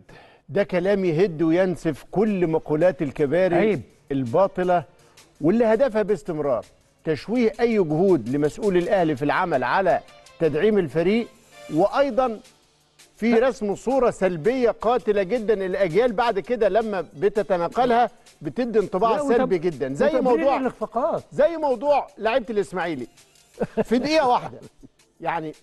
ده كلام يهد وينسف كل مقولات الكباري عيب. الباطله واللي هدفها باستمرار تشويه اي جهود لمسؤول الاهلي في العمل على تدعيم الفريق وايضا في رسم صوره سلبيه قاتله جدا الاجيال بعد كده لما بتتناقلها بتدي انطباع سلبي جدا زي موضوع زي موضوع لعيبه الاسماعيلي في دقيقه واحده يعني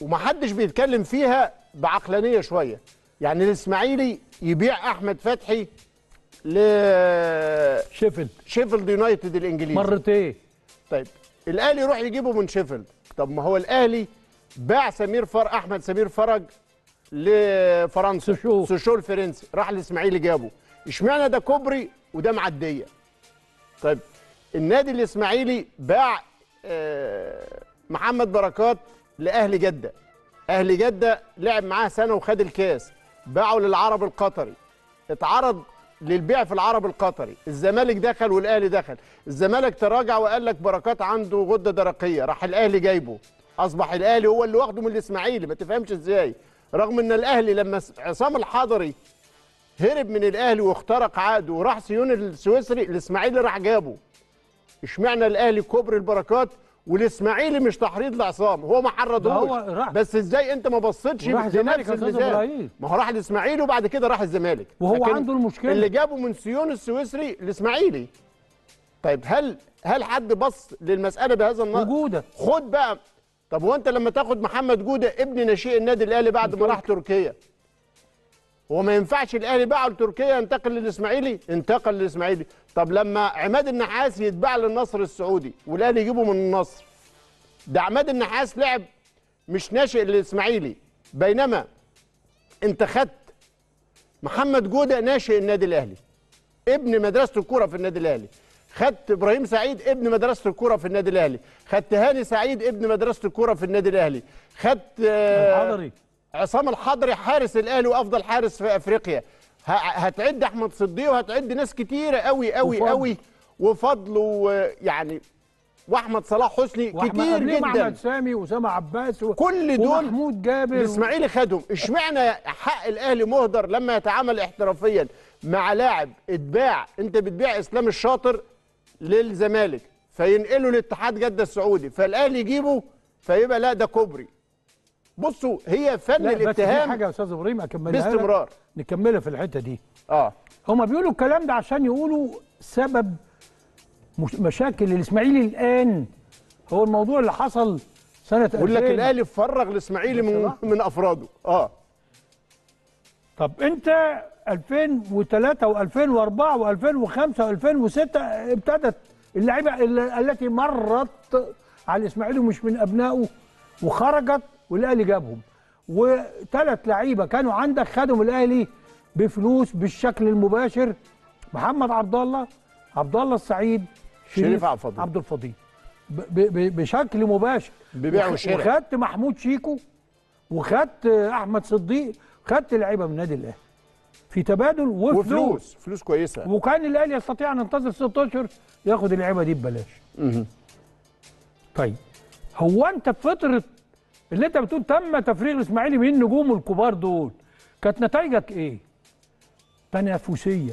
ومحدش بيتكلم فيها بعقلانيه شويه يعني الاسماعيلي يبيع احمد فتحي ل شيفيلد شيفيلد يونايتد الانجليزي مرتين طيب الاهلي يروح يجيبه من شيفيلد طب ما هو الاهلي باع سمير فر احمد سمير فرج لفرنسا سوشو سوشو الفرنسي راح الاسماعيلي جابه اشمعنى ده كوبري وده معديه طيب النادي الاسماعيلي باع آه محمد بركات لاهلي جده اهلي جده لعب معاه سنه وخد الكاس باعه للعرب القطري اتعرض للبيع في العرب القطري الزمالك دخل والاهلي دخل الزمالك تراجع وقال لك بركات عنده غده درقيه راح الاهلي جايبه اصبح الاهلي هو اللي واخده من الاسماعيلي ما تفهمش ازاي رغم ان الاهلي لما عصام الحضري هرب من الاهلي واخترق عقده وراح سيون السويسري الاسماعيلي راح جابه اشمعنى الاهلي كوبري البركات والاسماعيلي مش تحريض لعصام هو ما حرضوش بس ازاي انت ما بصيتش لنفس الميزان ما هو راح الاسماعيلي وبعد كده راح الزمالك وهو عنده المشكله اللي جابه من سيون السويسري الاسماعيلي طيب هل هل حد بص للمساله بهذا النظر وجوده خد بقى طب وانت لما تاخد محمد جوده ابن نشيء النادي الاهلي بعد ما راح تركيا هو ما ينفعش الاهلي باعه لتركيا ينتقل للاسماعيلي انتقل للاسماعيلي طب لما عماد النحاس يتباع للنصر السعودي والاهلي يجيبه من النصر ده عماد النحاس لعب مش ناشئ للاسماعيلي بينما انت خدت محمد جوده ناشئ النادي الاهلي ابن مدرسه الكوره في النادي الاهلي خدت ابراهيم سعيد ابن مدرسه الكوره في النادي الاهلي خدت هاني سعيد ابن مدرسه الكوره في النادي الاهلي خدت الحضري آه، عصام الحضري حارس الاهلي وافضل حارس في افريقيا هتعد احمد صديق وهتعد ناس كتيره قوي قوي وفضل. قوي وفضل ويعني واحمد صلاح حسني كتير جدا احمد سامي واسامه عباس و... كل دول محمود جابر الاسماعيلي خدهم اشمعنى حق الاهلي مهدر لما يتعامل احترافيا مع لاعب اتباع انت بتبيع اسلام الشاطر للزمالك فينقله لاتحاد جده السعودي فالاهلي يجيبه فيبقى لا ده كوبري بصوا هي فن الاتهام حاجه يا استاذ ابراهيم اكملها باستمرار نكملها في الحته دي اه هما بيقولوا الكلام ده عشان يقولوا سبب مشاكل الاسماعيلي الان هو الموضوع اللي حصل سنه 2000 يقول لك الاهلي فرغ الاسماعيلي من من افراده اه طب انت 2003 و2004 و2005 و2006 ابتدت اللعيبه التي مرت على الاسماعيلي ومش من ابنائه وخرجت والاهلي جابهم وثلاث لعيبه كانوا عندك خدهم الاهلي بفلوس بالشكل المباشر محمد عبد الله عبد الله السعيد شريف عبد الفضيل بشكل مباشر ببيع وشراء وخدت محمود شيكو وخدت احمد صديق خدت لعيبه من النادي الاهلي في تبادل وفلوس وفلوس فلوس كويسه وكان الاهلي يستطيع ان ينتظر 6 اشهر ياخد اللعيبه دي ببلاش طيب هو انت بفتره اللي انت بتقول تم تفريغ الاسماعيلي من نجومه الكبار دول كانت نتائجك ايه تنافسيه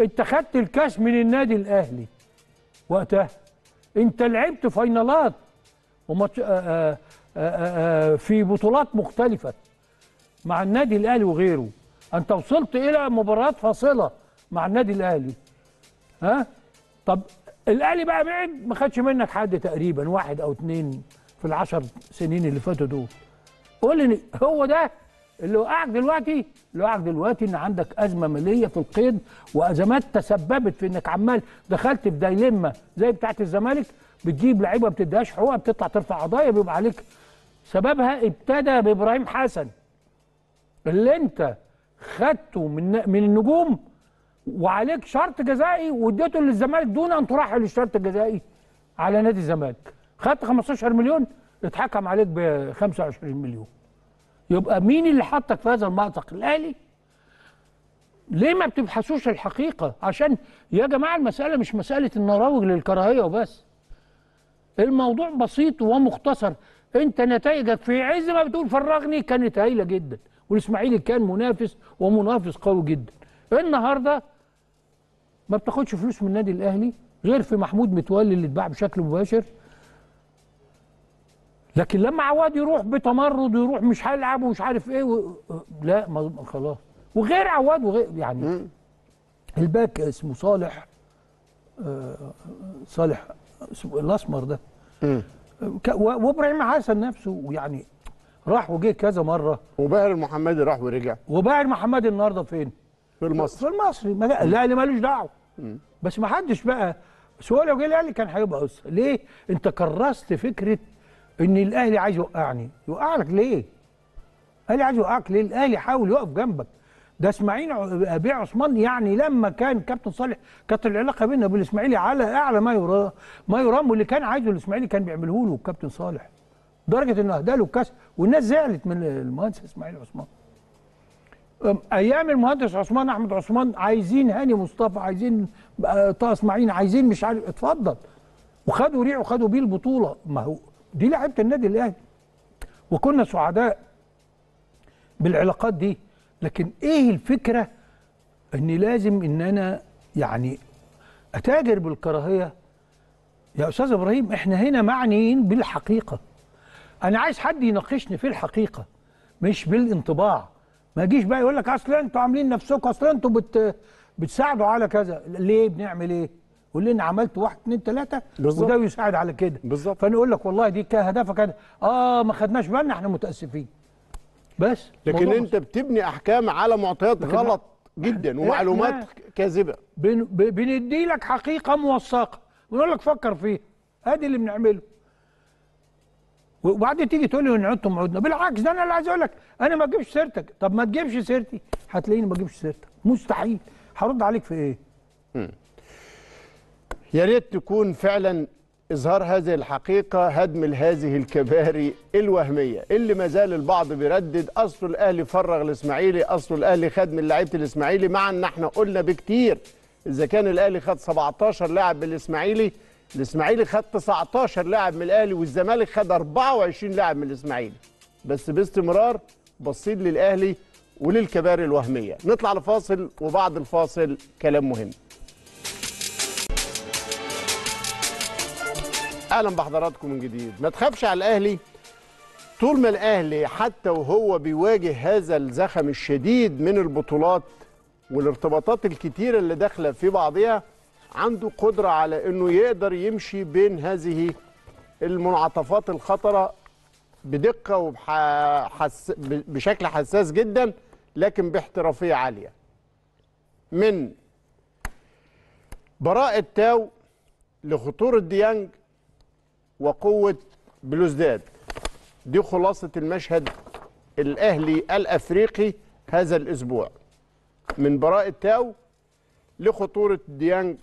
انت خدت الكاس من النادي الاهلي وقتها انت لعبت فاينالات وماتش آه، آه، آه، في بطولات مختلفه مع النادي الاهلي وغيره انت وصلت الى مباريات فاصله مع النادي الاهلي ها طب الاهلي بقى بعد ما خدش منك حد تقريبا واحد او اثنين في العشر سنين اللي فاتوا دول قول لي هو ده اللي وقعك دلوقتي اللي وقعك دلوقتي ان عندك ازمه ماليه في القيد وازمات تسببت في انك عمال دخلت في دايلمه زي بتاعه الزمالك بتجيب لعيبه ما بتديهاش حقوقها بتطلع ترفع قضايا بيبقى عليك سببها ابتدى بابراهيم حسن اللي انت خدته من من النجوم وعليك شرط جزائي واديته للزمالك دون ان ترحل الشرط الجزائي على نادي الزمالك خدت 15 مليون اتحكم عليك ب 25 مليون يبقى مين اللي حطك في هذا المأزق الاهلي ليه ما بتبحثوش الحقيقه عشان يا جماعه المساله مش مساله ان اروج للكراهيه وبس الموضوع بسيط ومختصر انت نتائجك في عز ما بتقول فرغني كانت هايله جدا والاسماعيلي كان منافس ومنافس قوي جدا النهارده ما بتاخدش فلوس من النادي الاهلي غير في محمود متولي اللي اتباع بشكل مباشر لكن لما عواد يروح بتمرد ويروح مش هيلعب ومش عارف ايه و... لا ما خلاص وغير عواد وغير يعني الباك اسمه صالح آه، صالح اسمه إيه؟ الاسمر ده وابراهيم حسن نفسه يعني راح وجه كذا مره وباهر المحمدي راح ورجع وباهر محمدي النهارده فين؟ في المصري في المصري لا اللي مالوش دعوه بس ما حدش بقى بس هو لو جه الاهلي كان هيبقى ليه؟ انت كرست فكره ان الاهلي عايز يوقعني يوقعك ليه الاهلي عايز يوقعك ليه الاهلي حاول يقف جنبك ده اسماعيل ابي عثمان يعني لما كان كابتن صالح كانت العلاقه بيننا الاسماعيلي على اعلى ما يرام ما يرام واللي كان عايزه الاسماعيلي كان بيعمله له الكابتن صالح لدرجه انه اهدى له الكاس والناس زعلت من المهندس اسماعيل عثمان ايام المهندس عثمان احمد عثمان عايزين هاني مصطفى عايزين آه، طه اسماعيل عايزين مش عارف اتفضل وخدوا ريع وخدوا بيه البطوله ما هو دي لعيبه النادي الاهلي وكنا سعداء بالعلاقات دي لكن ايه الفكره ان لازم ان انا يعني اتاجر بالكراهيه يا استاذ ابراهيم احنا هنا معنيين بالحقيقه انا عايز حد يناقشني في الحقيقه مش بالانطباع ما يجيش بقى يقول لك اصل انتوا عاملين نفسكم اصل انتوا بت... بتساعدوا على كذا ليه بنعمل ايه قول لي انا عملت واحد اثنين ثلاثه وده يساعد على كده بالظبط فانا اقول لك والله دي كهدفك كده اه ما خدناش بالنا احنا متاسفين بس لكن انت بتبني احكام على معطيات غلط جدا ومعلومات كاذبه بن... بندي لك حقيقه موثقه ونقول لك فكر فيها ادي اللي بنعمله وبعدين تيجي تقول لي ان انتم عدنا بالعكس ده انا اللي عايز اقول لك انا ما اجيبش سيرتك طب ما تجيبش سيرتي هتلاقيني ما اجيبش سيرتك مستحيل هرد عليك في ايه؟ م. يا ريت تكون فعلا إظهار هذه الحقيقة هدم لهذه الكباري الوهمية اللي ما زال البعض بيردد أصل الأهلي فرغ الإسماعيلي أصل الأهلي خد من لعيبة الإسماعيلي مع أن احنا قلنا بكتير إذا كان الأهلي خد 17 لاعب من الإسماعيلي الإسماعيلي خد 19 لاعب من الأهلي والزمالك خد 24 لاعب من الإسماعيلي بس باستمرار بصيد للأهلي وللكباري الوهمية نطلع لفاصل وبعد الفاصل كلام مهم اهلا بحضراتكم من جديد ما تخافش على الاهلي طول ما الاهلي حتى وهو بيواجه هذا الزخم الشديد من البطولات والارتباطات الكتيره اللي داخله في بعضها عنده قدره على انه يقدر يمشي بين هذه المنعطفات الخطره بدقه وبحس... بشكل حساس جدا لكن باحترافيه عاليه من براءه تاو لخطوره ديانج وقوة بلوزداد دي خلاصة المشهد الأهلي الأفريقي هذا الأسبوع من براءة تاو لخطورة ديانج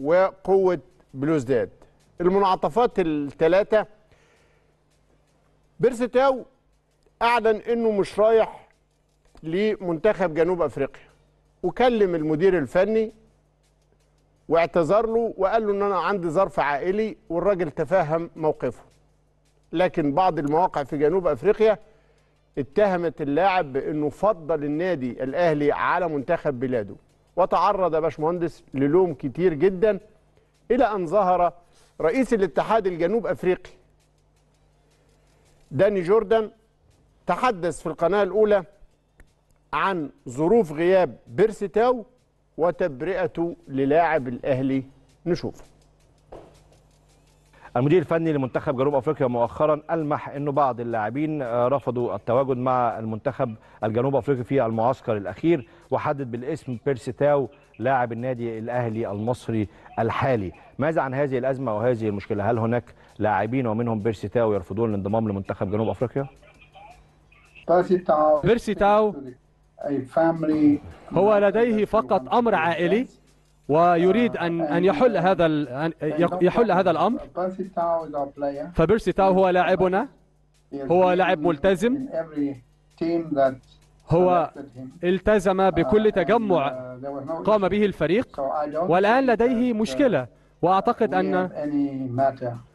وقوة بلوزداد المنعطفات الثلاثة بيرس تاو أعلن أنه مش رايح لمنتخب جنوب أفريقيا وكلم المدير الفني واعتذر له وقال له ان انا عندي ظرف عائلي والراجل تفهم موقفه لكن بعض المواقع في جنوب افريقيا اتهمت اللاعب بانه فضل النادي الاهلي على منتخب بلاده وتعرض يا باشمهندس للوم كتير جدا الى ان ظهر رئيس الاتحاد الجنوب افريقي داني جوردن تحدث في القناه الاولى عن ظروف غياب بيرسي تاو وتبرئته للاعب الاهلي نشوف المدير الفني لمنتخب جنوب افريقيا مؤخرا المح انه بعض اللاعبين آه، رفضوا التواجد مع المنتخب الجنوب افريقي في المعسكر الاخير وحدد بالاسم بيرسي تاو لاعب النادي الاهلي المصري الحالي ماذا عن هذه الازمه وهذه المشكله هل هناك لاعبين ومنهم بيرسي تاو يرفضون الانضمام لمنتخب جنوب افريقيا طيب، بيرسي تاو هو لديه فقط أمر عائلي ويريد أن أن يحل هذا أن يحل هذا الأمر فبيرسي تاو هو لاعبنا هو لاعب ملتزم هو التزم بكل uh, uh, تجمع قام به الفريق والآن لديه uh, مشكلة وأعتقد أن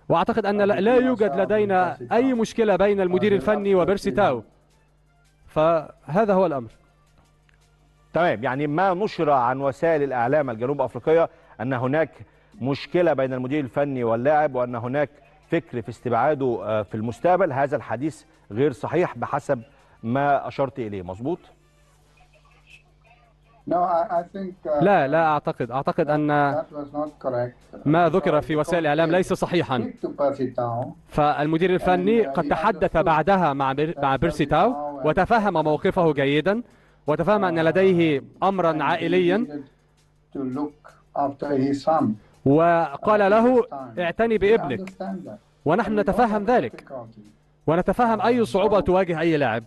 وأعتقد أن لا يوجد لدينا أي مشكلة بين المدير الفني وبيرسي تاو فهذا هو الأمر تمام يعني ما نشر عن وسائل الإعلام الجنوب أفريقية أن هناك مشكلة بين المدير الفني واللاعب وأن هناك فكر في استبعاده آه، في المستقبل هذا الحديث غير صحيح بحسب ما أشرت إليه مظبوط؟ uh, لا لا أعتقد أعتقد أن ما ذكر في وسائل الإعلام ليس صحيحا فالمدير الفني uh, قد تحدث بعدها مع بيرسي تاو وتفهم موقفه جيدا وتفهم أن لديه أمرا عائليا وقال له اعتني بابنك ونحن نتفهم ذلك ونتفهم أي صعوبة تواجه أي لاعب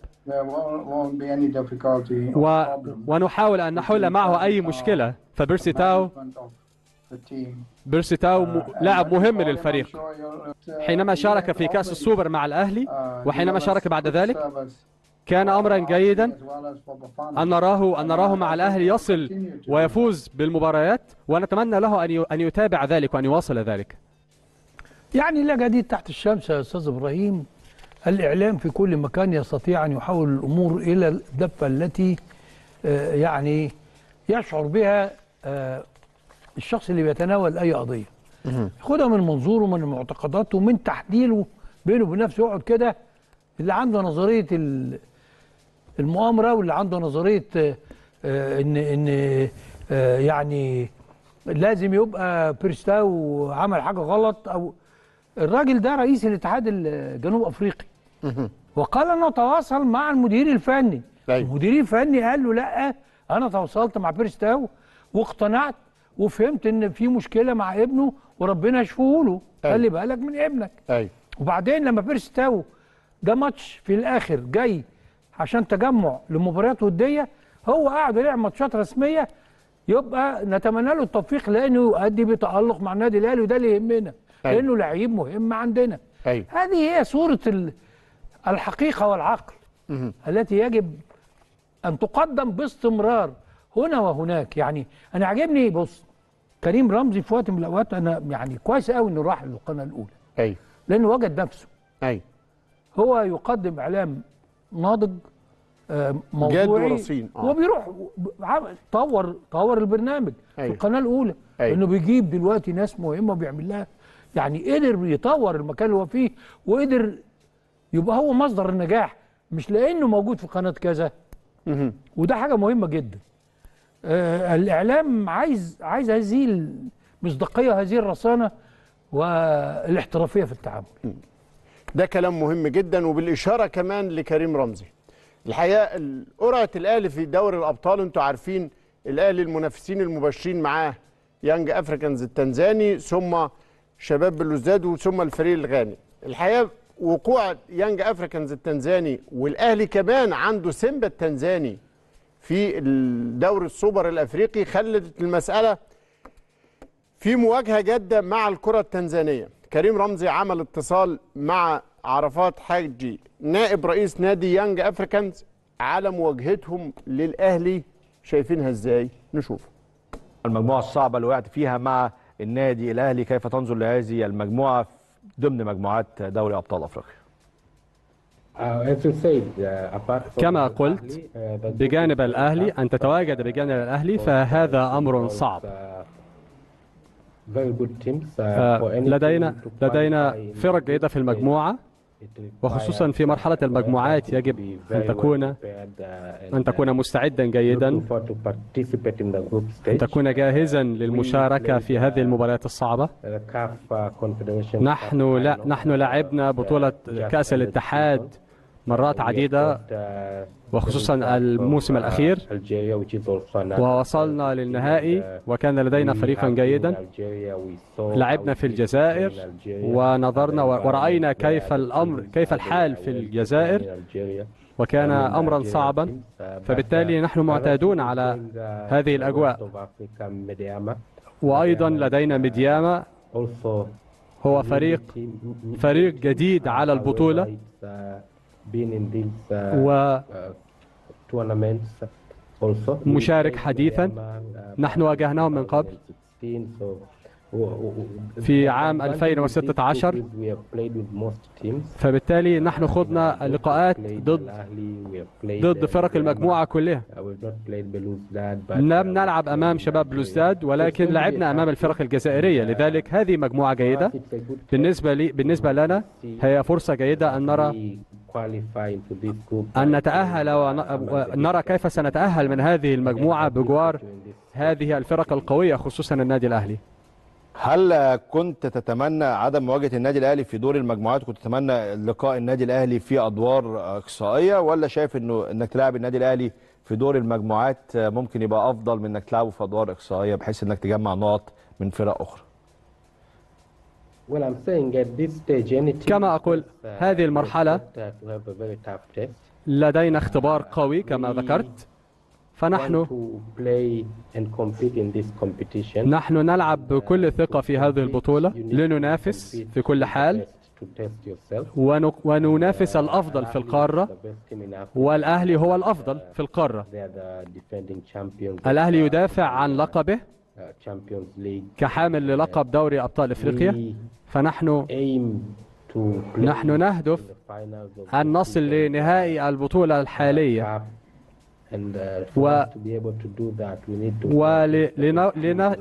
و... ونحاول أن نحل معه أي مشكلة فبيرسي تاو بيرسي تاو م... Uh, لاعب مهم للفريق uh, حينما شارك في كأس السوبر مع الأهلي uh, وحينما شارك بعد ذلك كان أمرا جيدا أن نراه, أن نراه مع الأهل يصل ويفوز بالمباريات ونتمنى له أن يتابع ذلك وأن يواصل ذلك يعني لا جديد تحت الشمس يا أستاذ إبراهيم الإعلام في كل مكان يستطيع أن يحول الأمور إلى الدفة التي آه، يعني يشعر بها آه، الشخص اللي بيتناول أي قضية خدها من منظوره من معتقداته من تحليله بينه وبين نفسه يقعد كده اللي عنده نظريه المؤامره واللي عنده نظريه آه، آه، ان ان آه، يعني لازم يبقى بيرستاو عمل حاجه غلط او الراجل ده رئيس الاتحاد الجنوب افريقي وقال تواصل مع المدير الفني أيوه. المدير الفني قال له لا انا تواصلت مع بيرستاو واقتنعت وفهمت ان في مشكله مع ابنه وربنا يشفيه له خلي أيوه. بالك من ابنك ايوه وبعدين لما بيرستاو ده ماتش في الاخر جاي عشان تجمع لمباريات وديه هو قاعد يلعب ماتشات رسميه يبقى نتمنى له التوفيق لانه يؤدي بتالق مع النادي الاهلي وده اللي يهمنا أيوة. لانه لعيب مهم عندنا أيوة. هذه هي صوره الحقيقه والعقل مه. التي يجب ان تقدم باستمرار هنا وهناك يعني انا عاجبني بص كريم رمزي في وقت من الاوقات انا يعني كويس قوي انه راح للقناه الاولى ايوه لانه وجد نفسه ايوه هو يقدم اعلام ناضج آه، موضوعي وبيروح آه. طور طور البرنامج أيوه. في القناه الاولى أيوه. انه بيجيب دلوقتي ناس مهمه وبيعمل لها يعني قدر يطور المكان اللي هو فيه وقدر يبقى هو مصدر النجاح مش لانه موجود في قناه كذا وده حاجه مهمه جدا آه الاعلام عايز عايز هذه المصداقيه هذه الرصانه والاحترافيه في التعامل ده كلام مهم جدا وبالإشارة كمان لكريم رمزي الحقيقة قرعة الأهلي في دوري الأبطال أنتوا عارفين الأهلي المنافسين المباشرين معاه يانج أفريكانز التنزاني ثم شباب بلوزداد ثم الفريق الغاني الحقيقة وقوع يانج أفريكانز التنزاني والأهلي كمان عنده سيمبا التنزاني في الدوري السوبر الأفريقي خلت المسألة في مواجهة جادة مع الكرة التنزانية كريم رمزي عمل اتصال مع عرفات حاجي نائب رئيس نادي يانج افريكانز على مواجهتهم للاهلي شايفينها ازاي نشوف المجموعه الصعبه اللي وقعت فيها مع النادي الاهلي كيف تنظر لهذه المجموعه ضمن مجموعات دوري ابطال افريقيا كما قلت بجانب الاهلي ان تتواجد بجانب الاهلي فهذا امر صعب Uh, آه، لدينا لدينا فرق جيدة في المجموعة وخصوصا في مرحلة المجموعات يجب أن تكون uh, أن تكون مستعدا جيدا أن تكون جاهزا للمشاركة في هذه uh, المباريات الصعبة نحن لا نحن لعبنا بطولة كأس الاتحاد مرات عديدة آه، وخصوصا الموسم آه، الأخير ووصلنا آه، للنهائي وكان لدينا فريقا جيدا لعبنا في الجزائر ونظرنا ورأينا كيف الأمر كيف الحال في الجزائر وكان أمرا صعبا فبالتالي نحن معتادون على هذه الأجواء وأيضا لدينا ميدياما هو فريق فريق جديد على البطولة been in these uh, و uh, also. مشارك حديثا نحن واجهناهم من قبل في عام 2016 فبالتالي نحن خضنا لقاءات ضد ضد فرق المجموعة كلها uh, لم نلعب أمام شباب بلوزداد ولكن لعبنا أمام الفرق الجزائرية لذلك هذه مجموعة جيدة بالنسبة لي بالنسبة لنا هي فرصة جيدة أن نرى أن نتأهل ونرى كيف سنتأهل من هذه المجموعة بجوار هذه الفرق القوية خصوصا النادي الأهلي هل كنت تتمنى عدم مواجهة النادي الأهلي في دور المجموعات كنت تتمنى لقاء النادي الأهلي في أدوار إقصائية ولا شايف أنه أنك تلعب النادي الأهلي في دور المجموعات ممكن يبقى أفضل من أنك تلعبه في أدوار إقصائية بحيث أنك تجمع نقط من فرق أخرى كما أقول uh, هذه المرحلة لدينا اختبار uh, قوي كما ذكرت فنحن نحن نلعب uh, بكل ثقة في هذه البطولة لننافس في كل حال وننافس الأفضل في القارة والأهلي هو الأفضل في القارة الأهلي يدافع عن لقبه كحامل للقب دوري أبطال إفريقيا فنحن نحن نهدف أن نصل لنهائي البطولة uh, الحالية uh, و...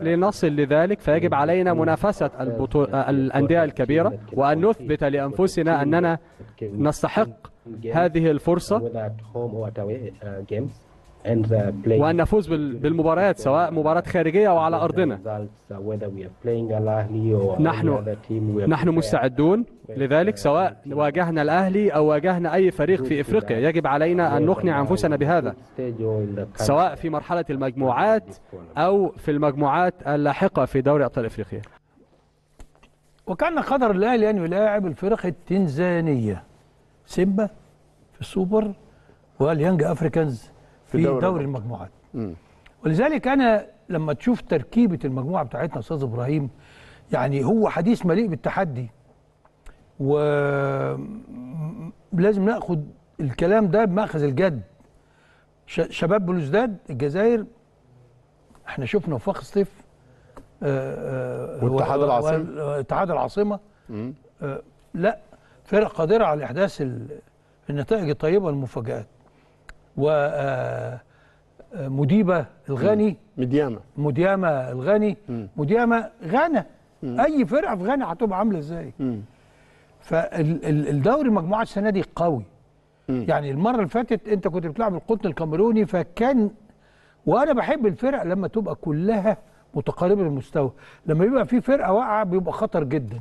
ولنصل لذلك فيجب علينا منافسة البطو... الأندية الكبيرة وأن نثبت لأنفسنا أننا نستحق هذه الفرصة وان نفوز بالمباريات سواء مباراه خارجيه او على ارضنا نحن نحن مستعدون لذلك سواء واجهنا الاهلي او واجهنا اي فريق في افريقيا يجب علينا ان نقنع انفسنا بهذا سواء في مرحله المجموعات او في المجموعات اللاحقه في دوري ابطال افريقيا وكان قدر الاهلي ان يلاعب الفرق التنزانيه سيمبا في السوبر واليانج افريكانز في دوري, دوري المجموعات مم. ولذلك انا لما تشوف تركيبه المجموعه بتاعتنا استاذ ابراهيم يعني هو حديث مليء بالتحدي ولازم ناخد الكلام ده بمأخذ الجد شباب بلوزداد الجزائر احنا شفنا وفاق سطيف واتحاد العاصمه اتحاد العاصمه لا فرق قادره على احداث النتائج الطيبه والمفاجات ومديبة الغاني مديامة مديامة الغاني مديامة غانا أي فرقة في غانا هتبقى عاملة إزاي فالدوري مجموعه السنة دي قوي يعني المرة اللي فاتت أنت كنت بتلعب القطن الكاميروني فكان وأنا بحب الفرق لما تبقى كلها متقاربة المستوى لما يبقى في فرقة واقعة بيبقى خطر جدا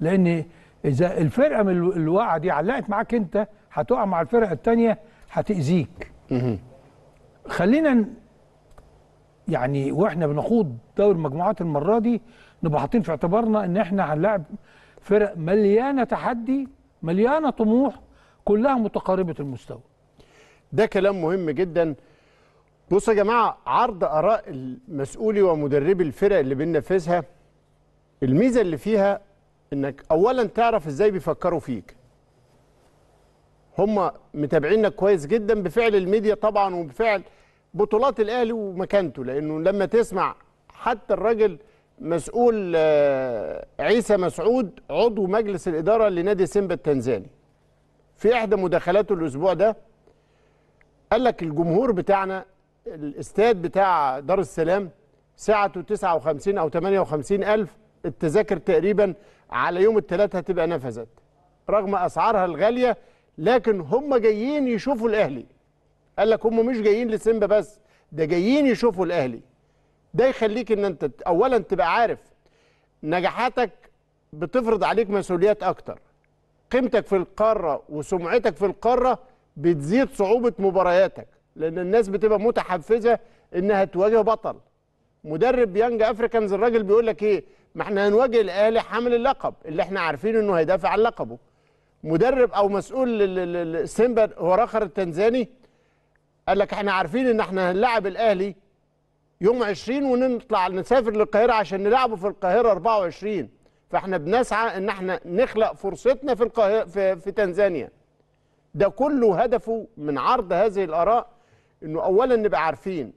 لأن إذا الفرقة من الواقعة دي علقت معاك أنت هتقع مع الفرقة الثانيه هتأذيك خلينا يعني واحنا بنخوض دوري المجموعات المره دي نبقى حاطين في اعتبارنا ان احنا هنلاعب فرق مليانه تحدي مليانه طموح كلها متقاربه المستوى ده كلام مهم جدا بصوا يا جماعه عرض اراء المسؤولي ومدربي الفرق اللي بننفذها الميزه اللي فيها انك اولا تعرف ازاي بيفكروا فيك هم متابعيننا كويس جدا بفعل الميديا طبعا وبفعل بطولات الاهلي ومكانته لانه لما تسمع حتى الراجل مسؤول آه، عيسى مسعود عضو مجلس الاداره لنادي سيمبا التنزاني في احدى مداخلاته الاسبوع ده قال لك الجمهور بتاعنا الاستاد بتاع دار السلام سعته 59 او 58 الف التذاكر تقريبا على يوم الثلاثة هتبقى نفذت رغم اسعارها الغاليه لكن هم جايين يشوفوا الاهلي قال لك هم مش جايين لسيمبا بس ده جايين يشوفوا الاهلي ده يخليك ان انت اولا تبقى عارف نجاحاتك بتفرض عليك مسؤوليات اكتر قيمتك في القاره وسمعتك في القاره بتزيد صعوبه مبارياتك لان الناس بتبقى متحفزه انها تواجه بطل مدرب يانج افريكانز الراجل بيقول لك ايه ما احنا هنواجه الاهلي حامل اللقب اللي احنا عارفين انه هيدافع عن لقبه مدرب او مسؤول سيمبا هو راخر التنزاني قال لك احنا عارفين ان احنا هنلعب الاهلي يوم 20 ونطلع نسافر للقاهره عشان نلعبه في القاهره 24 فاحنا بنسعى ان احنا نخلق فرصتنا في القاهره في, في تنزانيا ده كله هدفه من عرض هذه الاراء انه اولا نبقى عارفين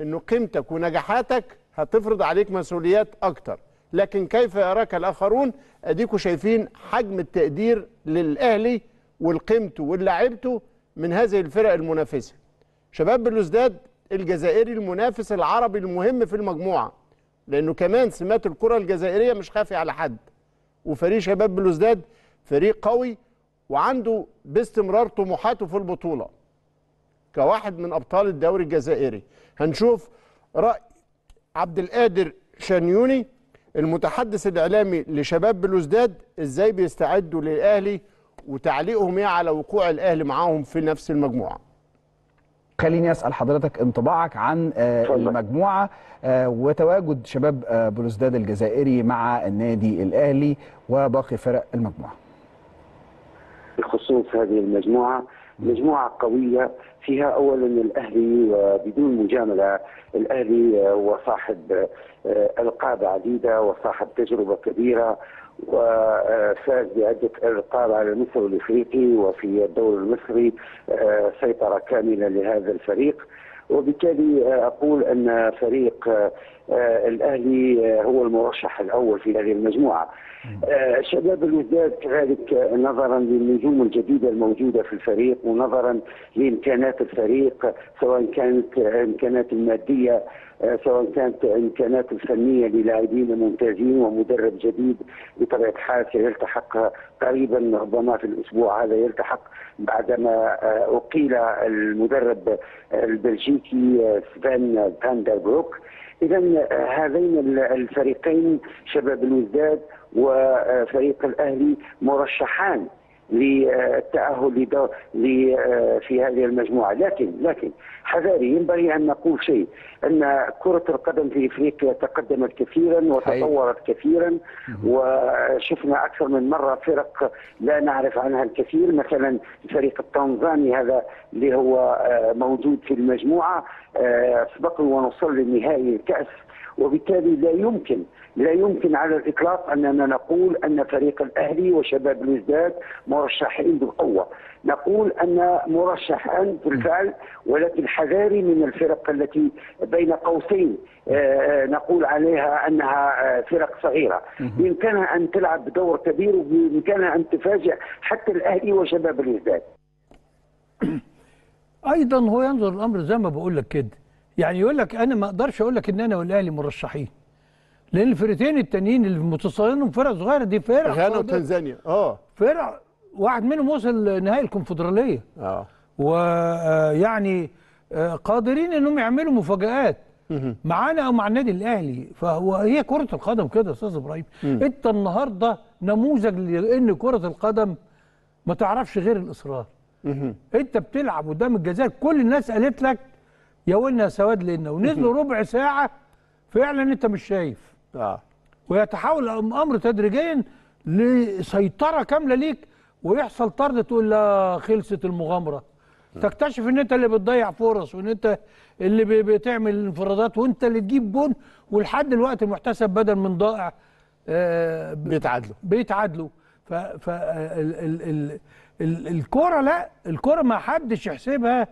انه قيمتك ونجاحاتك هتفرض عليك مسؤوليات اكتر لكن كيف يراك الاخرون اديكم شايفين حجم التقدير للاهلي والقيمته ولاعيبته من هذه الفرق المنافسه شباب بلوزداد الجزائري المنافس العربي المهم في المجموعه لانه كمان سمات الكره الجزائريه مش خافي على حد وفريق شباب بلوزداد فريق قوي وعنده باستمرار طموحاته في البطوله كواحد من ابطال الدوري الجزائري هنشوف راي عبد القادر شنيوني المتحدث الاعلامي لشباب بلوزداد ازاي بيستعدوا للاهلي وتعليقهم ايه على وقوع الاهلي معاهم في نفس المجموعه خليني اسال حضرتك انطباعك عن آه، المجموعه آه، وتواجد شباب آه، بلوزداد الجزائري مع النادي الاهلي وباقي فرق المجموعه بخصوص هذه المجموعه مجموعه قويه فيها اولا الاهلي وبدون مجامله الاهلي هو صاحب آه، القاب عديده وصاحب تجربه كبيره وفاز بعدة ألقاب على المستوى الإفريقي وفي الدوري المصري آه، سيطرة كاملة لهذا الفريق وبالتالي آه، أقول أن فريق آه، الاهلي آه، هو المرشح الاول في هذه المجموعه. آه، شباب الوداد كذلك نظرا للنجوم الجديده الموجوده في الفريق ونظرا لامكانات الفريق سواء كانت امكانات الماديه سواء كانت امكانات الفنيه للاعبين ممتازين ومدرب جديد بطبيعه الحال سيلتحق قريبا ربما في الاسبوع هذا يلتحق بعدما اقيل المدرب البلجيكي سفان فاندر بروك اذا آه، هذين الفريقين شباب الوزداد وفريق الاهلي مرشحان للتأهل في هذه المجموعة لكن لكن حذاري ينبغي أن نقول شيء أن كرة القدم في إفريقيا تقدمت كثيرا وتطورت كثيرا وشفنا أكثر من مرة فرق لا نعرف عنها الكثير مثلا الفريق التنزاني هذا اللي هو آه، موجود في المجموعة آه، سبق ونصل للنهائي الكأس وبالتالي لا يمكن لا يمكن على الاطلاق اننا نقول ان فريق الاهلي وشباب الوزداد مرشحين بالقوه، نقول ان مرشحان بالفعل ولكن حذاري من الفرق التي بين قوسين آه، آه، نقول عليها انها آه، فرق صغيره بامكانها ان تلعب دور كبير وبامكانها ان تفاجئ حتى الاهلي وشباب الوزداد *coughs* ايضا هو ينظر الامر زي ما بقول لك كده يعني يقول لك انا ما اقدرش اقول لك ان انا والاهلي مرشحين لان الفرقتين التانيين اللي متصلين فرق صغيره دي فرق غانا وتنزانيا اه فرق واحد منهم وصل نهائي الكونفدراليه اه ويعني آه، آه، قادرين انهم يعملوا مفاجآت معانا او مع النادي الاهلي فهو هي كره القدم كده يا استاذ ابراهيم انت النهارده نموذج لان كره القدم ما تعرفش غير الاصرار انت بتلعب قدام الجزائر كل الناس قالت لك يا ولنا سواد لنا ونزلوا ربع ساعه فعلا انت مش شايف اه ويتحول الامر تدريجيا لسيطره كامله ليك ويحصل طرد تقول لا خلصت المغامره تكتشف ان انت اللي بتضيع فرص وان انت اللي بتعمل انفرادات وانت اللي تجيب جون ولحد الوقت المحتسب بدل من ضائع آه بيتعادلوا بيتعادلوا ف ف الكوره لا الكوره ما حدش يحسبها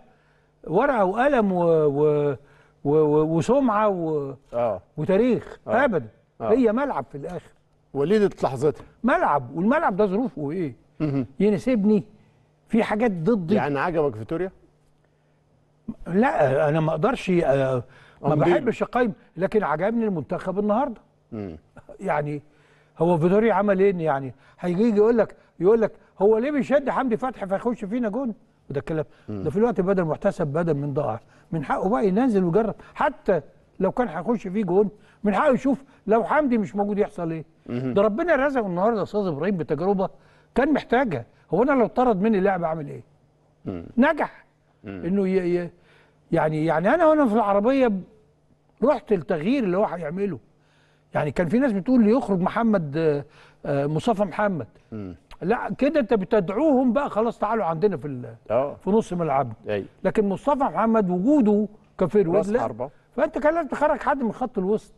ورقه وقلم و... و... و... وسمعه و... آه. وتاريخ آه. ابدا آه. هي ملعب في الاخر وليده لحظتها ملعب والملعب ده ظروفه ايه يناسبني في حاجات ضدي يعني عجبك فيتوريا لا انا ما اقدرش آه، ما بحبش القايم لكن عجبني المنتخب النهارده يعني هو فيتوريا عمل ايه يعني هيجي يقول لك يقول لك هو ليه بيشد حمدي فتحي فيخش فينا جون وده الكلام ده في الوقت بدل محتسب بدل من ضاع من حقه بقى ينزل ويجرب حتى لو كان هيخش فيه جون من حقه يشوف لو حمدي مش موجود يحصل ايه ده ربنا رزقه النهارده يا استاذ ابراهيم بتجربه كان محتاجها هو انا لو طرد مني اللاعب اعمل ايه نجح انه ي... يعني يعني انا وانا في العربيه رحت التغيير اللي هو هيعمله يعني كان في ناس بتقول لي يخرج محمد آه، آه، مصطفى محمد لا كده انت بتدعوهم بقى خلاص تعالوا عندنا في آه. في نص ملعبنا لكن مصطفى محمد وجوده كفير ولا فانت كان تخرج حد من خط الوسط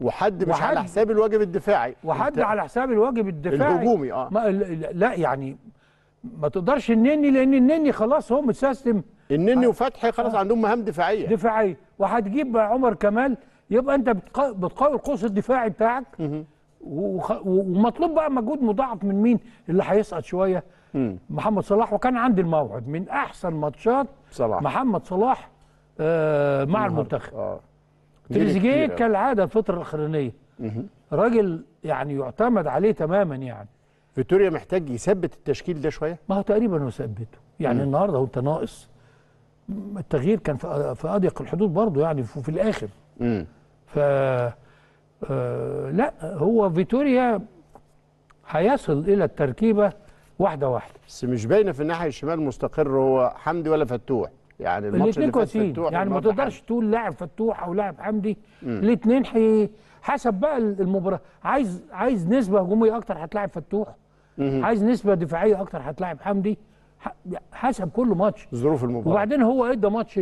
وحد مش وحد على حساب الواجب الدفاعي وحد على حساب الواجب الدفاعي الهجومي اه ما لا يعني ما تقدرش النني لان النني خلاص هو متسيستم النني وفتحي خلاص آه. عندهم مهام دفاعيه دفاعيه وهتجيب عمر كمال يبقى انت بتقوي القوس الدفاعي بتاعك ومطلوب بقى مجهود مضاعف من مين اللي هيسقط شويه مم. محمد صلاح وكان عندي الموعد من احسن ماتشات صلاح محمد صلاح آه مع المنتخب آه. تريزيجيه كالعاده الفتره الاخرانيه راجل يعني يعتمد عليه تماما يعني فيتوريا محتاج يثبت التشكيل ده شويه ما هو تقريبا هو ثبته يعني مم. النهارده وانت ناقص التغيير كان في اضيق الحدود برضه يعني في الاخر امم ف آه، لا هو فيتوريا هيصل الى التركيبه واحده واحده بس مش باينه في الناحيه الشمال مستقر هو حمدي ولا فتوح يعني الماتش اللي فات فتوح يعني ما تقدرش تقول لاعب فتوح او لاعب حمدي الاثنين حسب بقى المباراه عايز عايز نسبه هجوميه اكتر هتلاعب فتوح مم. عايز نسبه دفاعيه اكتر هتلاعب حمدي حسب كل ماتش ظروف المباراه وبعدين هو ادى ماتش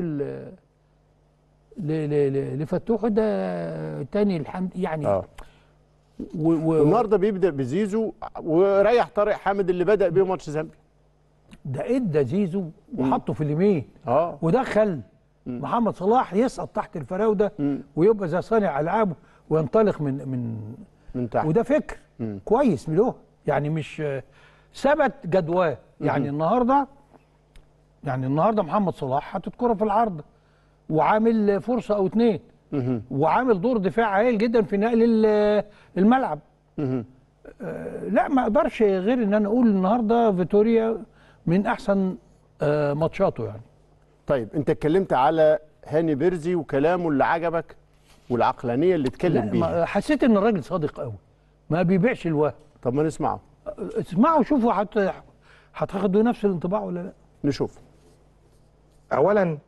لفتوح ده تاني الحمد يعني آه. والنهارده بيبدا بزيزو وريح طارق حامد اللي بدا بيه ماتش زامبيا ده ادى زيزو وحطه في اليمين اه ودخل م. محمد صلاح يسقط تحت الفراوده ويبقى زي صانع العاب وينطلق من من من تحت وده فكر م. كويس له يعني مش ثبت جدواه يعني النهارده يعني النهارده محمد صلاح حاطط كره في العارضه وعامل فرصه او اتنين وعامل دور دفاع هايل جدا في نقل الملعب آه، لا ما اقدرش غير ان انا اقول النهارده فيتوريا من احسن آه، ماتشاته يعني طيب انت اتكلمت على هاني بيرزي وكلامه اللي عجبك والعقلانيه اللي اتكلم بيها حسيت ان الراجل صادق قوي ما بيبيعش الوهم طب ما نسمعه آه، اسمعه وشوفوا هتاخدوا نفس الانطباع ولا لا نشوف اولا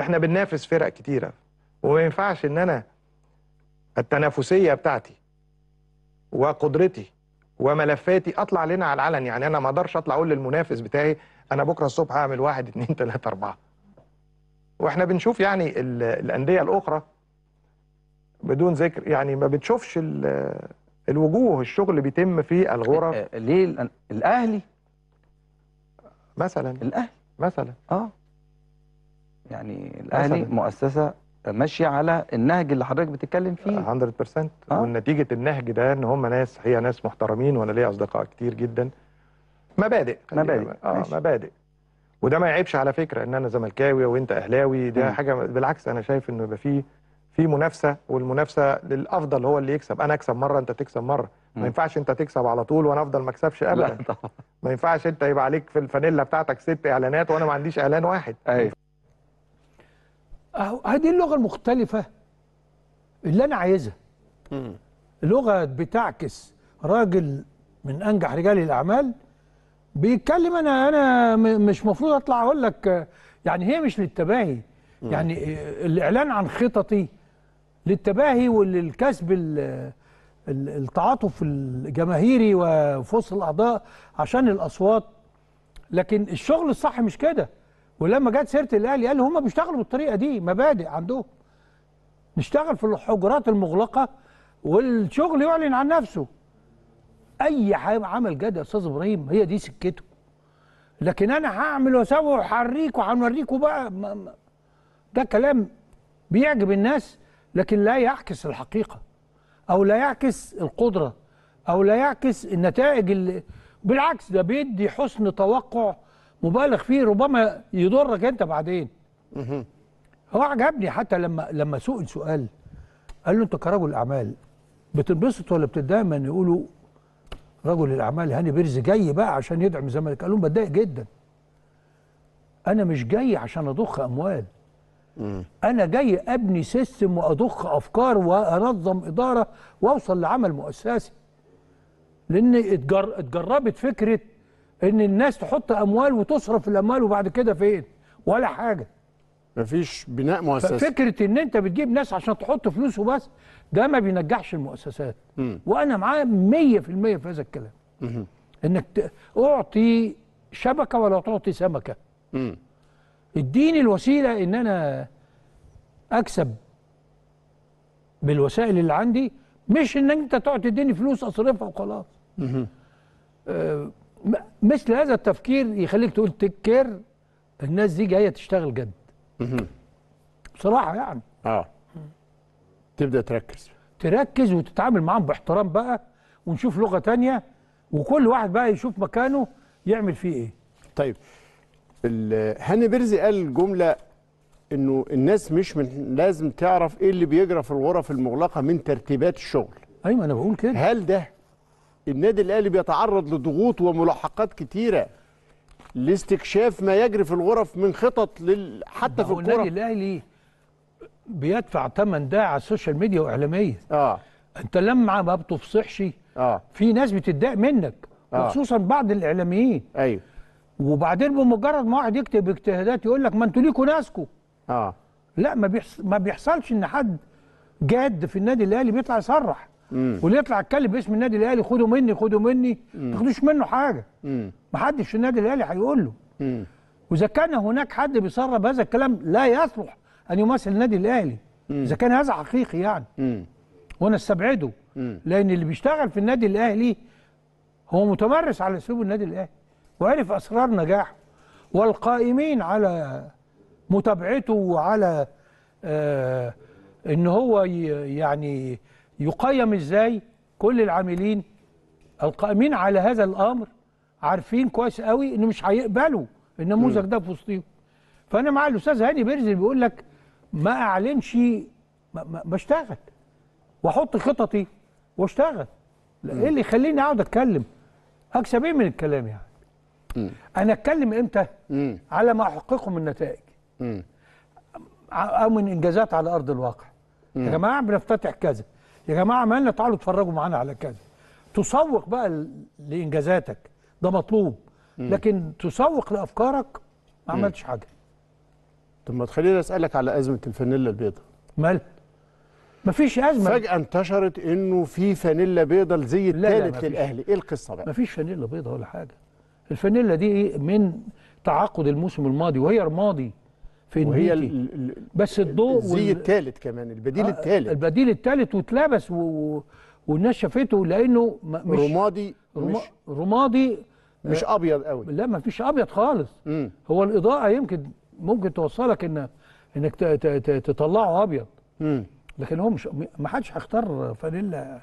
احنا بننافس فرق كتيره وما ينفعش ان انا التنافسيه بتاعتي وقدرتي وملفاتي اطلع لنا على العلن يعني انا ما اقدرش اطلع اقول للمنافس بتاعي انا بكره الصبح هعمل واحد اتنين تلاته اربعه واحنا بنشوف يعني الانديه الاخرى بدون ذكر يعني ما بتشوفش الوجوه الشغل اللي بيتم في الغرف ليه الاهلي مثلا الاهلي مثلا اه يعني الاهلي أسأل. مؤسسه ماشيه على النهج اللي حضرتك بتتكلم فيه 100% آه؟ ونتيجه النهج ده ان هم ناس هي ناس محترمين وانا ليا اصدقاء كتير جدا مبادئ مبادئ اه ماشي. مبادئ وده ما يعيبش على فكره ان انا زملكاوي وانت اهلاوي ده م. حاجه بالعكس انا شايف انه يبقى فيه في منافسه والمنافسه للافضل هو اللي يكسب انا اكسب مره انت تكسب مره ما ينفعش انت تكسب على طول وانا افضل ما اكسبش ابدا ما ينفعش انت يبقى عليك في الفانيلا بتاعتك ست اعلانات وانا ما عنديش اعلان واحد ايوه اهو هذه اللغه المختلفه اللي انا عايزها لغه بتعكس راجل من انجح رجال الاعمال بيتكلم انا انا مش مفروض اطلع اقول لك يعني هي مش للتباهي يعني الاعلان عن خططي للتباهي وللكسب التعاطف الجماهيري وفي وسط الاعضاء عشان الاصوات لكن الشغل الصح مش كده ولما جت سيره الاهلي قال هم بيشتغلوا بالطريقه دي مبادئ عندهم نشتغل في الحجرات المغلقه والشغل يعلن عن نفسه اي عمل جد يا استاذ ابراهيم هي دي سكته لكن انا هعمل واسوي وهوريك وهنوريك بقى ده كلام بيعجب الناس لكن لا يعكس الحقيقه او لا يعكس القدره او لا يعكس النتائج اللي بالعكس ده بيدي حسن توقع مبالغ فيه ربما يضرك انت بعدين هو عجبني حتى لما لما سئل سؤال قال له انت كرجل اعمال بتنبسط ولا بتتضايق من يقولوا رجل الاعمال هاني بيرز جاي بقى عشان يدعم الزمالك قال لهم بتضايق جدا انا مش جاي عشان اضخ اموال انا جاي ابني سيستم واضخ افكار وانظم اداره واوصل لعمل مؤسسي لان اتجربت فكره ان الناس تحط اموال وتصرف الاموال وبعد كده فين ولا حاجه مفيش بناء مؤسسات فكره ان انت بتجيب ناس عشان تحط فلوس وبس ده ما بينجحش المؤسسات م. وانا معاه 100% في هذا الكلام م. انك اعطي شبكه ولا تعطي سمكه م. اديني الوسيله ان انا اكسب بالوسائل اللي عندي مش ان انت تقعد تديني فلوس اصرفها وخلاص مثل هذا التفكير يخليك تقول كير الناس دي جايه تشتغل جد بصراحه يعني اه تبدا تركز تركز وتتعامل معاهم باحترام بقى ونشوف لغه تانية وكل واحد بقى يشوف مكانه يعمل فيه ايه طيب هاني بيرزي قال جمله انه الناس مش من لازم تعرف ايه اللي بيجرى في الغرف المغلقه من ترتيبات الشغل ايوه انا بقول كده هل ده النادي الاهلي بيتعرض لضغوط وملاحقات كتيره لاستكشاف ما يجري في الغرف من خطط لل... حتى في الكوره النادي الاهلي بيدفع ثمن ده على السوشيال ميديا واعلاميا اه انت لما ما بتفصحش اه في ناس بتتضايق منك آه. خصوصا بعض الاعلاميين ايوه وبعدين بمجرد ما واحد يكتب اجتهادات يقول لك ما انتوا ليكوا ناسكوا اه لا ما بيحصلش ان حد جاد في النادي الاهلي بيطلع يصرح واللي يطلع يتكلم باسم النادي الاهلي خدوا مني خدوا مني ما تاخدوش منه حاجه ما حدش في النادي الاهلي هيقول له واذا كان هناك حد بيسرب هذا الكلام لا يصلح ان يمثل النادي الاهلي اذا كان هذا حقيقي يعني وانا استبعده لان اللي بيشتغل في النادي الاهلي هو متمرس على اسلوب النادي الاهلي وعرف اسرار نجاحه والقائمين على متابعته وعلى آه ان هو يعني يقيم ازاي كل العاملين القائمين على هذا الامر عارفين كويس قوي انه مش هيقبلوا النموذج ده في وسطيهم فانا مع الاستاذ هاني برزل بيقول لك ما اعلنش بشتغل واحط خططي واشتغل ايه اللي يخليني اقعد اتكلم اكسب ايه من الكلام يعني مم. انا اتكلم امتى مم. على ما احققه من نتائج مم. او من انجازات على ارض الواقع يا جماعه بنفتتح كذا يا جماعه عملنا تعالوا اتفرجوا معانا على كذا تسوق بقى لانجازاتك ده مطلوب لكن تسوق لافكارك ما عملتش حاجه طب ما تخليني اسالك على ازمه الفانيلا البيضاء مالها مفيش ازمه فجاه انتشرت انه في فانيلا بيضاء لزي الثالث للاهلي ايه القصه بقى مفيش فانيلا بيضاء ولا حاجه الفانيلا دي من تعاقد الموسم الماضي وهي رمادي في وهي الـ الـ بس الضوء الزي الثالث كمان البديل آه الثالث البديل الثالث واتلبس والناس شافته لانه مش رمادي مش رمادي آه، مش ابيض قوي لا ما فيش ابيض خالص هو الاضاءه يمكن ممكن توصلك ان انك تطلعه ابيض لكن هو مش ما حدش هيختار فانيلا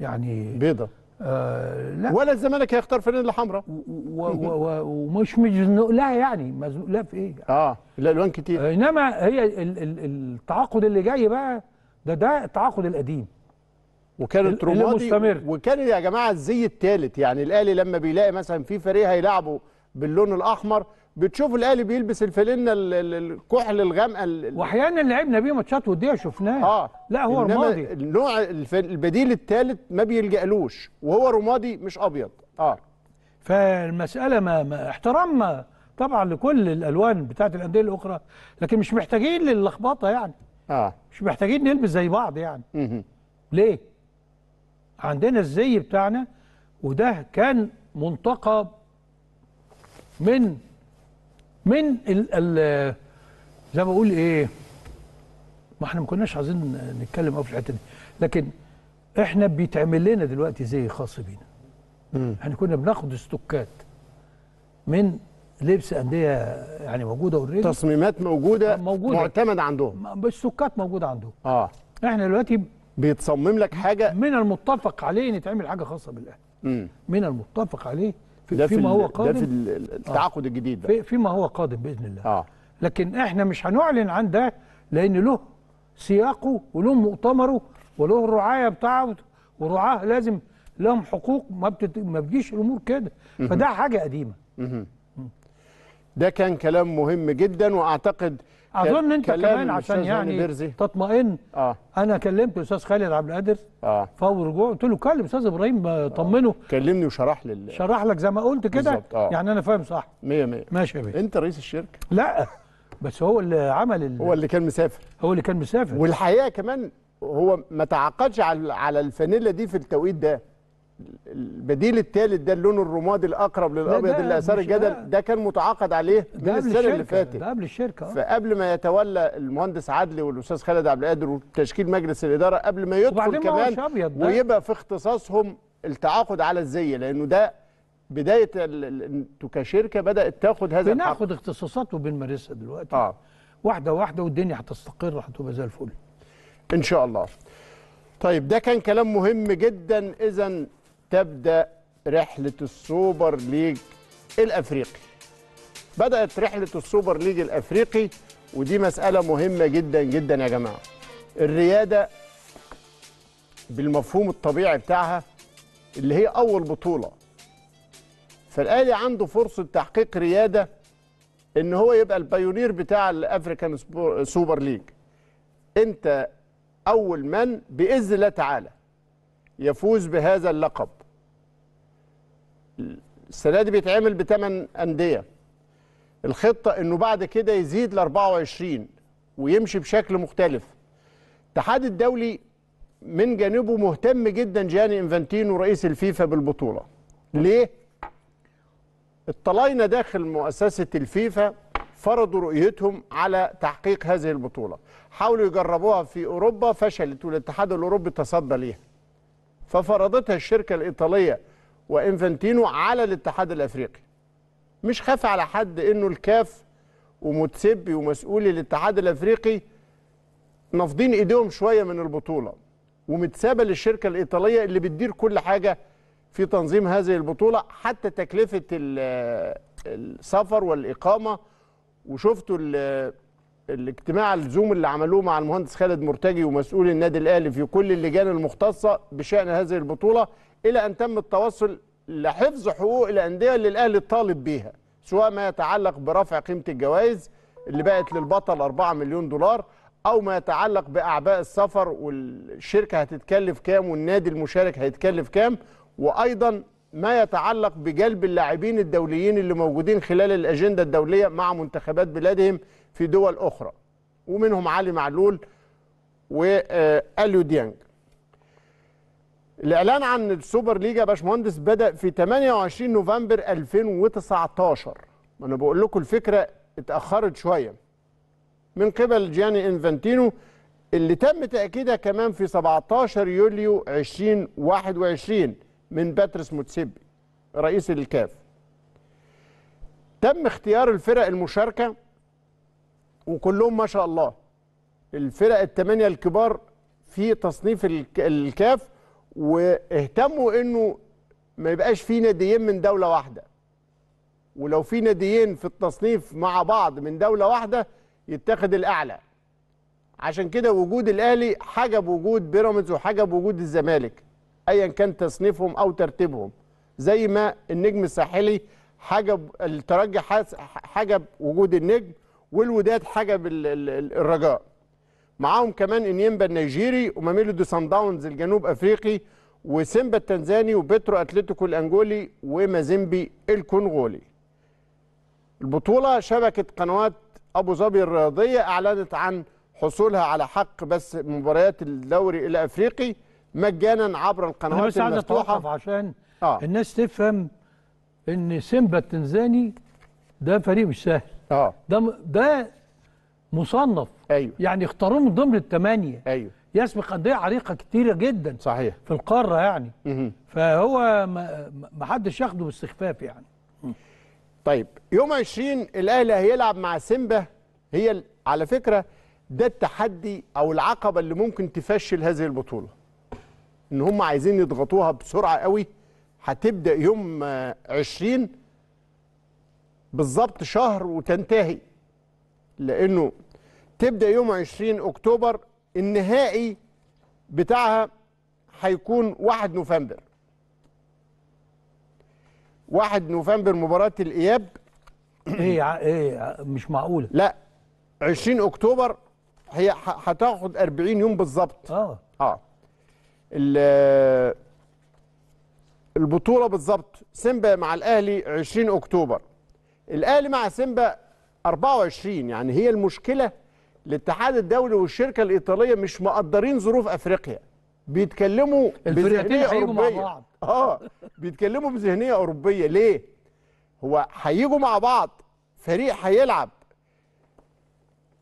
يعني بيضه آه، لا ولا الزمالك هيختار فرين الحمراء ومش مجنون لا يعني مزنوق لا في ايه اه الالوان كتير آه، انما هي ال ال التعاقد اللي جاي بقى ده ده التعاقد القديم وكان التروماضي وكان يا جماعه الزي الثالث يعني الاهلي لما بيلاقي مثلا في فريق هيلاعبه باللون الاحمر بتشوف الاهلي بيلبس الفلينه الكحل الغامقه واحيانا لعبنا بيه ماتشات وديه شفناه اه لا هو رمادي النوع البديل الثالث ما بيلجألوش وهو رمادي مش ابيض اه فالمساله ما, ما احترام طبعا لكل الالوان بتاعت الانديه الاخرى لكن مش محتاجين للخبطه يعني اه مش محتاجين نلبس زي بعض يعني مه. ليه عندنا الزي بتاعنا وده كان منتقى من من ال ال زي ما بقول ايه ما احنا ما كناش عايزين نتكلم قوي في الحته دي لكن احنا بيتعمل لنا دلوقتي زي خاص بينا م. احنا كنا بناخد استوكات من لبس انديه يعني موجوده اوريدي تصميمات موجوده, آه، موجودة معتمد عندهم بالسكات موجوده عندهم اه احنا دلوقتي بيتصمم لك حاجه من المتفق عليه ان تعمل حاجه خاصه بالاهلي من المتفق عليه في فيما هو قادم ده في آه. التعاقد آه الجديد بقى. في فيما هو قادم باذن الله آه. لكن احنا مش هنعلن عن ده لان له سياقه وله مؤتمره وله الرعايه بتاعه ورعاه لازم لهم حقوق ما بتت... ما بتجيش الامور كده فده حاجه قديمه ده كان كلام مهم جدا واعتقد اظن انت كمان عشان يعني تطمئن آه. انا كلمت الاستاذ خالد عبد القادر آه. فور رجوع قلت له كلم استاذ ابراهيم آه، آه. طمنه آه. كلمني وشرح لي شرح لك زي ما قلت كده آه. يعني انا فاهم صح 100 100 ماشي يا بيه انت رئيس الشركه لا بس هو اللي عمل هو اللي كان مسافر هو اللي كان مسافر والحقيقه كمان هو ما تعاقدش على على الفانيلا دي في التوقيت ده البديل الثالث ده اللون الرمادي الاقرب للابيض اللي اثار الجدل ده كان متعاقد عليه من السنه اللي فاتت ده قبل الشركه آه. فقبل ما يتولى المهندس عدلي والاستاذ خالد عبد القادر وتشكيل مجلس الاداره قبل ما يدخل كمان ويبقى في اختصاصهم التعاقد على الزي لانه ده بدايه انتوا كشركه بدات تاخد هذا الحق بناخد اختصاصات وبنمارسها دلوقتي اه واحده واحده والدنيا هتستقر هتبقى زي الفل ان شاء الله طيب ده كان كلام مهم جدا اذا تبدأ رحلة السوبر ليج الأفريقي بدأت رحلة السوبر ليج الأفريقي ودي مسألة مهمة جدا جدا يا جماعة الريادة بالمفهوم الطبيعي بتاعها اللي هي أول بطولة فالأهلي عنده فرصة تحقيق ريادة إن هو يبقى البايونير بتاع الأفريكان سوبر ليج أنت أول من بإذن الله تعالى يفوز بهذا اللقب السنه دي بيتعمل بثمان انديه الخطه انه بعد كده يزيد ل 24 ويمشي بشكل مختلف الاتحاد الدولي من جانبه مهتم جدا جاني انفانتينو رئيس الفيفا بالبطوله ليه الطلاينه داخل مؤسسه الفيفا فرضوا رؤيتهم على تحقيق هذه البطوله حاولوا يجربوها في اوروبا فشلت والاتحاد الاوروبي تصدى ليها ففرضتها الشركه الايطاليه وانفانتينو على الاتحاد الافريقي مش خاف على حد انه الكاف ومتسبي ومسؤولي الاتحاد الافريقي نافضين ايديهم شويه من البطوله ومتسابه للشركه الايطاليه اللي بتدير كل حاجه في تنظيم هذه البطوله حتى تكلفه السفر والاقامه وشفتوا الاجتماع الزوم اللي عملوه مع المهندس خالد مرتجي ومسؤول النادي الاهلي في كل اللجان المختصه بشان هذه البطوله إلى أن تم التوصل لحفظ حقوق الأندية اللي الأهلي طالب بيها سواء ما يتعلق برفع قيمة الجوائز اللي بقت للبطل 4 مليون دولار أو ما يتعلق بأعباء السفر والشركة هتتكلف كام والنادي المشارك هيتكلف كام وأيضا ما يتعلق بجلب اللاعبين الدوليين اللي موجودين خلال الأجندة الدولية مع منتخبات بلادهم في دول أخرى ومنهم علي معلول وأليو ديانج الاعلان عن السوبر ليجا يا باشمهندس بدا في 28 نوفمبر 2019 انا بقول لكم الفكره اتاخرت شويه من قبل جياني انفانتينو اللي تم تاكيدها كمان في 17 يوليو 2021 من باتريس موتسيبي رئيس الكاف تم اختيار الفرق المشاركه وكلهم ما شاء الله الفرق الثمانيه الكبار في تصنيف الكاف واهتموا انه ما يبقاش في ناديين من دوله واحده ولو في ناديين في التصنيف مع بعض من دوله واحده يتاخد الاعلى عشان كده وجود الاهلي حاجه بوجود بيراميدز وحاجه بوجود الزمالك ايا كان تصنيفهم او ترتيبهم زي ما النجم الساحلي حجب الترجي حجب وجود النجم والوداد حجب الرجاء معاهم كمان انيمبا النيجيري وماميلو دو سان داونز الجنوب افريقي وسيمبا التنزاني وبترو اتلتيكو الانجولي ومازيمبي الكونغولي البطوله شبكه قنوات ابو ظبي الرياضيه اعلنت عن حصولها على حق بس مباريات الدوري الافريقي مجانا عبر القنوات أنا بس المفتوحه عشان آه. الناس تفهم ان سيمبا التنزاني ده فريق مش سهل اه ده ده مصنف ايوه يعني اختاروه من ضمن الثمانيه ايوه يسبق قضيه عريقه كتيره جدا صحيح في القاره يعني مه. فهو ما حدش ياخده باستخفاف يعني مه. طيب يوم 20 الاهلي هيلعب مع سيمبا هي على فكره ده التحدي او العقبه اللي ممكن تفشل هذه البطوله ان هم عايزين يضغطوها بسرعه قوي هتبدا يوم 20 بالظبط شهر وتنتهي لانه تبدا يوم 20 اكتوبر النهائي بتاعها هيكون 1 نوفمبر 1 نوفمبر مباراه الاياب ايه ايه مش معقوله لا 20 اكتوبر هي هتاخد 40 يوم بالظبط اه اه البطوله بالظبط سيمبا مع الاهلي 20 اكتوبر الاهلي مع سيمبا 24 يعني هي المشكلة الاتحاد الدولي والشركة الإيطالية مش مقدرين ظروف أفريقيا بيتكلموا بذهنية أوروبية مع بعض. آه بيتكلموا بذهنية أوروبية ليه؟ هو هيجوا مع بعض فريق هيلعب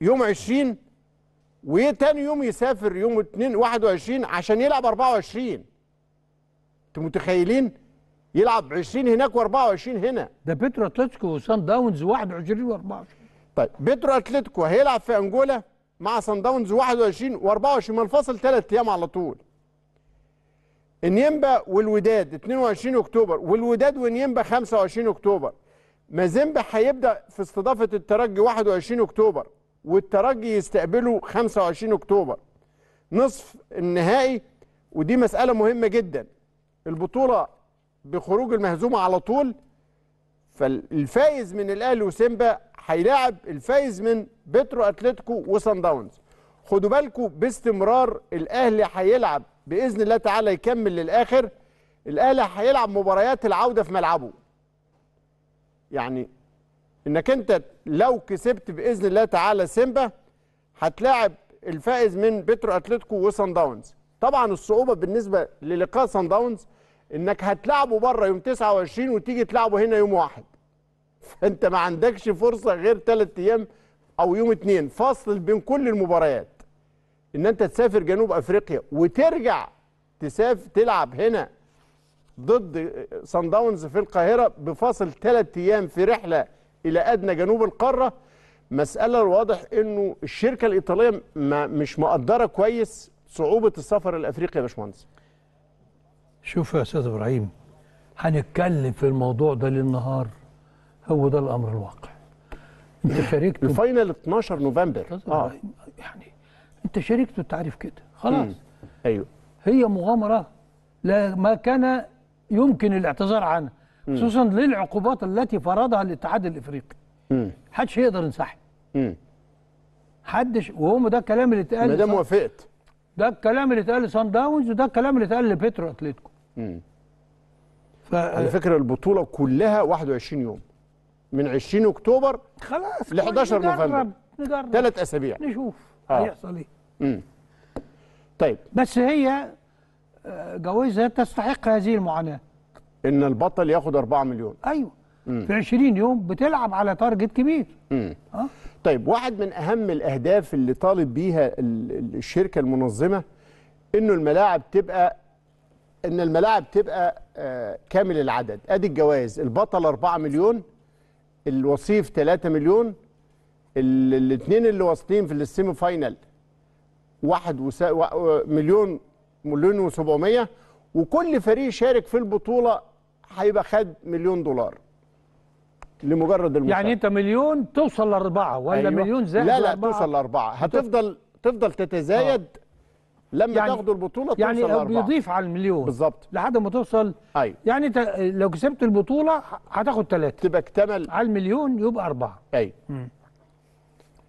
يوم 20 وتاني يوم يسافر يوم 2 21 عشان يلعب 24 انتوا متخيلين؟ يلعب 20 هناك و24 هنا ده بيترو اتلتيكو وسان داونز 21 و24 طيب بيترو اتلتيكو هيلعب في انجولا مع سان داونز 21 و24 من الفاصل ثلاث ايام على طول النيمبا والوداد 22 اكتوبر والوداد والنيمبا 25 اكتوبر مازيمبا هيبدا في استضافه الترجي 21 اكتوبر والترجي يستقبله 25 اكتوبر نصف النهائي ودي مساله مهمه جدا البطوله بخروج المهزومه على طول فالفايز من الاهلي وسيمبا هيلاعب الفايز من بترو اتلتيكو وسان داونز خدوا بالكم باستمرار الاهلي هيلعب باذن الله تعالى يكمل للاخر الاهلي هيلعب مباريات العوده في ملعبه يعني انك انت لو كسبت باذن الله تعالى سيمبا هتلاعب الفائز من بترو اتلتيكو وسان داونز طبعا الصعوبه بالنسبه للقاء سان داونز انك هتلعبه بره يوم 29 وتيجي تلعبه هنا يوم واحد *laughs* فانت ما عندكش فرصه غير ثلاث ايام او يوم اثنين فاصل بين كل المباريات ان انت تسافر جنوب افريقيا وترجع تسافر تلعب هنا ضد صن داونز في القاهره بفاصل ثلاث ايام في رحله الى ادنى جنوب القاره مساله الواضح انه الشركه الايطاليه ما مش مقدره كويس صعوبه السفر الافريقي يا باشمهندس شوف يا استاذ ابراهيم هنتكلم في الموضوع ده للنهار هو ده الامر الواقع انت شاركت الفاينل 12 نوفمبر اه يعني انت شاركت انت عارف كده خلاص مم. ايوه هي مغامره لا ما كان يمكن الاعتذار عنها خصوصا للعقوبات التي فرضها الاتحاد الافريقي حدش يقدر ينسحب حدش وهم ده الكلام اللي اتقال ما دام وافقت ده الكلام اللي اتقال لسان داونز وده الكلام اللي اتقال لبيترو اتلتيكو ف... على فكره البطوله كلها 21 يوم من 20 اكتوبر خلاص ل 11 نوفمبر نجرب ثلاث اسابيع نشوف آه. هيحصل ايه امم طيب بس هي آه، جوائزها تستحق هذه المعاناه ان البطل ياخد 4 مليون ايوه مم. في 20 يوم بتلعب على تارجت كبير امم أه؟ طيب واحد من اهم الاهداف اللي طالب بيها الشركه المنظمه انه الملاعب تبقى ان الملاعب تبقى آه، كامل العدد ادي الجوائز البطل 4 مليون الوصيف 3 مليون الاثنين اللي واصلين في السيمي فاينل واحد وسا... و... مليون مليون و700 وكل فريق شارك في البطوله هيبقى خد مليون دولار لمجرد المساعدة. يعني انت مليون توصل لاربعه ولا أيوة. مليون زائد لا لا توصل لاربعه هتفضل تفضل تتزايد آه. لما يعني تاخدوا البطوله توصل يعني بيضيف على المليون بالظبط لحد ما توصل ايوه يعني انت لو كسبت البطوله هتاخد ثلاثه تبقى اكتمل على المليون يبقى اربعه ايوه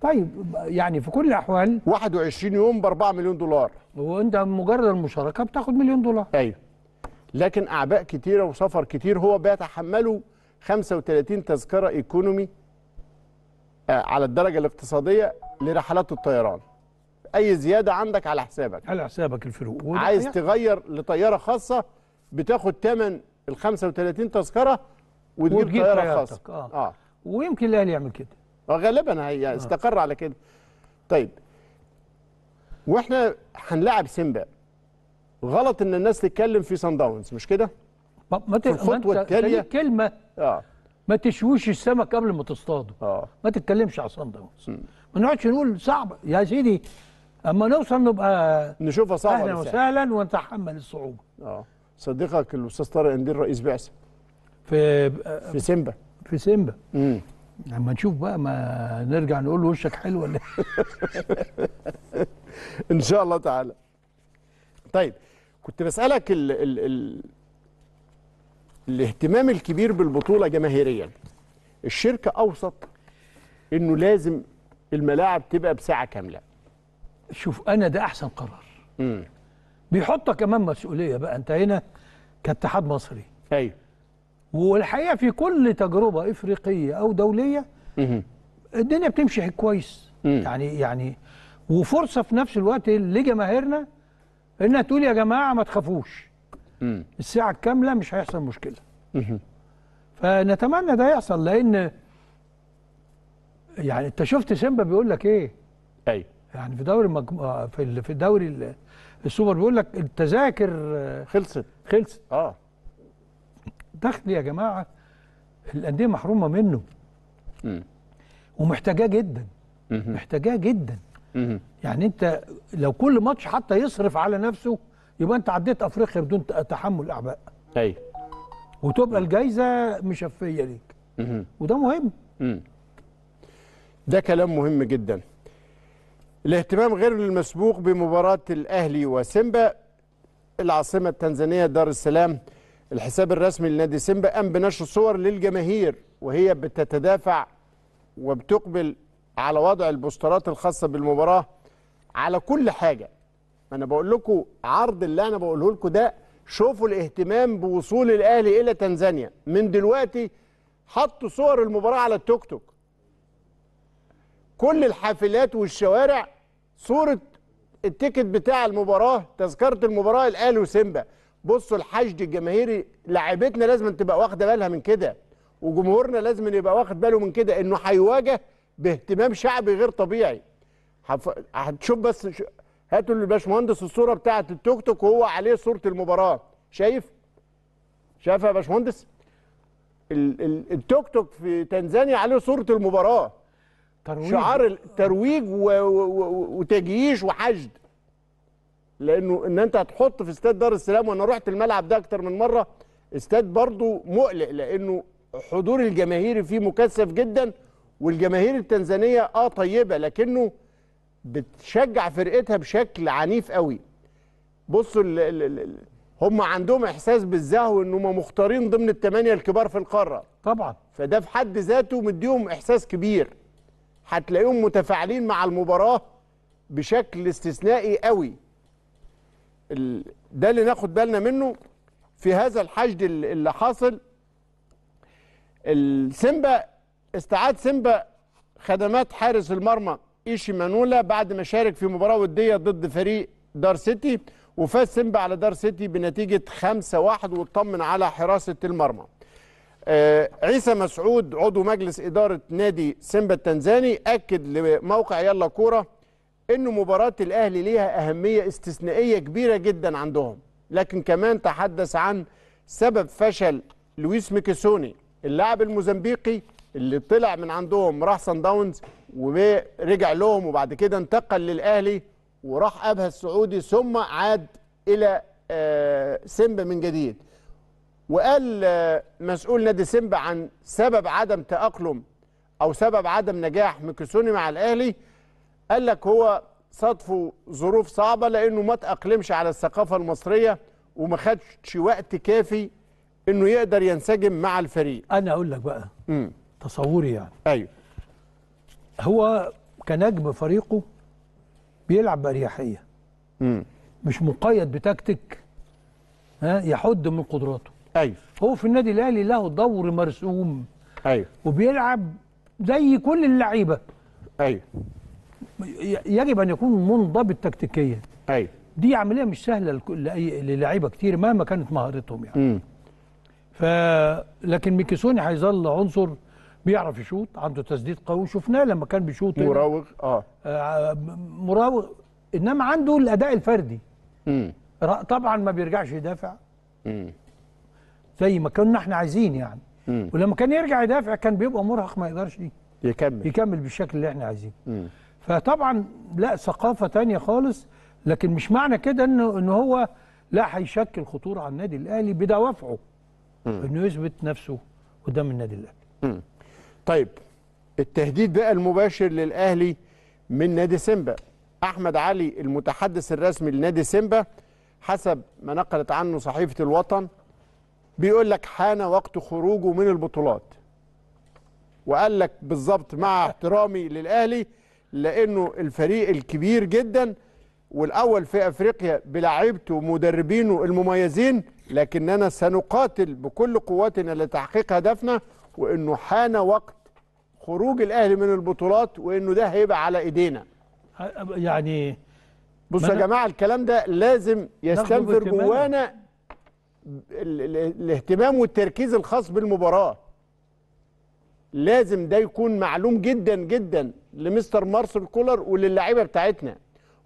طيب يعني في كل الاحوال 21 يوم ب 4 مليون دولار وانت مجرد المشاركه بتاخد مليون دولار ايوه لكن اعباء كتيره وسفر كتير هو بيتحمله 35 تذكره ايكونومي آه، على الدرجه الاقتصاديه لرحلات الطيران اي زياده عندك على حسابك على حسابك الفروق عايز تغير لطياره خاصه بتاخد ثمن ال 35 تذكره وتجيب طياره خاصه آه. اه ويمكن الاهلي يعمل كده آه، غالبا هي آه. استقر على كده طيب واحنا هنلعب سيمبا غلط ان الناس تتكلم في سان داونز مش كده ما ت... الخطوه التاليه كلمه اه ما تشويش السمك قبل ما تصطاده آه. ما تتكلمش على صن داونز ما نقعدش نقول صعب يا سيدي اما نوصل نبقى نشوفها صعبه اهلا وسهلا ونتحمل الصعوبه اه صديقك الاستاذ طارق اندير رئيس بعثه في في سيمبا في سيمبا امم اما نشوف بقى ما نرجع نقول له وشك حلو ولا إيه؟ *laughs* ان شاء الله تعالى طيب كنت بسالك ال ال ال الاهتمام الكبير بالبطوله جماهيريا الشركه اوصت انه لازم الملاعب تبقى بساعه كامله شوف انا ده احسن قرار امم بيحطك كمان مسؤوليه بقى انت هنا كاتحاد مصري ايوه والحقيقه في كل تجربه افريقيه او دوليه مم. الدنيا بتمشي كويس مم. يعني يعني وفرصه في نفس الوقت لجماهيرنا انها تقول يا جماعه ما تخافوش مم. الساعه الكامله مش هيحصل مشكله مم. فنتمنى ده يحصل لان يعني انت شفت سيمبا بيقول لك ايه ايوه يعني في دوري المجم... آه، في في دوري السوبر بيقول لك التذاكر آه، خلصت خلصت اه دخل يا جماعه الانديه محرومه منه امم ومحتاجاه جدا محتاجاه جدا يعني انت لو كل ماتش حتى يصرف على نفسه يبقى انت عديت افريقيا بدون تحمل اعباء ايوه وتبقى الجايزه مشفيه ليك وده مهم ده كلام مهم جدا الاهتمام غير المسبوق بمباراة الأهلي وسيمبا العاصمة التنزانية دار السلام الحساب الرسمي لنادي سيمبا قام بنشر صور للجماهير وهي بتتدافع وبتقبل على وضع البوسترات الخاصة بالمباراة على كل حاجة أنا بقول لكم عرض اللي أنا بقوله لكم ده شوفوا الاهتمام بوصول الأهلي إلى تنزانيا من دلوقتي حطوا صور المباراة على التوك توك كل الحافلات والشوارع صوره التيكت بتاع المباراه تذكره المباراه الاهلي وسيمبا بصوا الحشد الجماهيري لاعبتنا لازم تبقى واخده بالها من كده وجمهورنا لازم يبقى واخد باله من كده انه هيواجه باهتمام شعبي غير طبيعي هتشوف بس هاتوا للباشمهندس الصوره بتاعه التوك توك وهو عليه صوره المباراه شايف شايفها يا باشمهندس التوك توك في تنزانيا عليه صوره المباراه ترويج. شعار ترويج و... و... وتجييش وحشد لانه ان انت هتحط في استاد دار السلام وانا رحت الملعب ده اكتر من مره استاد برضو مقلق لانه حضور الجماهيري فيه مكثف جدا والجماهير التنزانيه اه طيبه لكنه بتشجع فرقتها بشكل عنيف قوي بصوا الـ الـ الـ هم عندهم احساس بالزهو ان هم مختارين ضمن الثمانيه الكبار في القاره طبعا فده في حد ذاته مديهم احساس كبير هتلاقيهم متفاعلين مع المباراه بشكل استثنائي قوي ده اللي ناخد بالنا منه في هذا الحشد اللي حاصل السيمبا استعاد سيمبا خدمات حارس المرمى ايشي مانولا بعد ما شارك في مباراه وديه ضد فريق دار سيتي وفاز سيمبا على دار سيتي بنتيجه 5-1 واطمن على حراسه المرمى آه، عيسى مسعود عضو مجلس إدارة نادي سيمبا التنزاني أكد لموقع يلا كورة أنه مباراة الأهلي ليها أهمية استثنائية كبيرة جدا عندهم لكن كمان تحدث عن سبب فشل لويس ميكيسوني اللاعب الموزمبيقي اللي طلع من عندهم راح سان داونز ورجع لهم وبعد كده انتقل للأهلي وراح أبها السعودي ثم عاد إلى آه، سيمبا من جديد وقال مسؤول نادي سيمبا عن سبب عدم تأقلم أو سبب عدم نجاح ميكيسوني مع الأهلي قال لك هو صادفه ظروف صعبة لأنه ما تأقلمش على الثقافة المصرية وما خدش وقت كافي إنه يقدر ينسجم مع الفريق أنا أقول لك بقى مم. تصوري يعني أيوه هو كنجم فريقه بيلعب بأريحية مم. مش مقيد بتكتك ها يحد من قدراته ايوه هو في النادي الاهلي له دور مرسوم ايوه وبيلعب زي كل اللعيبه ايوه يجب ان يكون منضبط تكتيكيا ايوه دي عمليه مش سهله للعيبه كتير مهما كانت مهارتهم يعني امم ف لكن ميكيسوني هيظل عنصر بيعرف يشوط عنده تسديد قوي شفناه لما كان بيشوط مراوغ آه. آه. مراوغ انما عنده الاداء الفردي امم طبعا ما بيرجعش يدافع زي ما كنا احنا عايزين يعني مم. ولما كان يرجع يدافع كان بيبقى مرهق ما يقدرش ايه يكمل يكمل بالشكل اللي احنا عايزينه فطبعا لا ثقافه ثانيه خالص لكن مش معنى كده انه ان هو لا هيشكل خطوره على النادي الاهلي بدوافعه انه يثبت نفسه قدام النادي الاهلي طيب التهديد بقى المباشر للاهلي من نادي سيمبا احمد علي المتحدث الرسمي لنادي سيمبا حسب ما نقلت عنه صحيفه الوطن بيقول لك حان وقت خروجه من البطولات وقال لك بالظبط مع احترامي للاهلي لانه الفريق الكبير جدا والاول في افريقيا بلاعيبته ومدربينه المميزين لكننا سنقاتل بكل قواتنا لتحقيق هدفنا وانه حان وقت خروج الاهلي من البطولات وانه ده هيبقى على ايدينا يعني بصوا يا جماعه الكلام ده لازم يستنفر جوانا الاهتمام والتركيز الخاص بالمباراه لازم ده يكون معلوم جدا جدا لمستر مارسل كولر وللعيبه بتاعتنا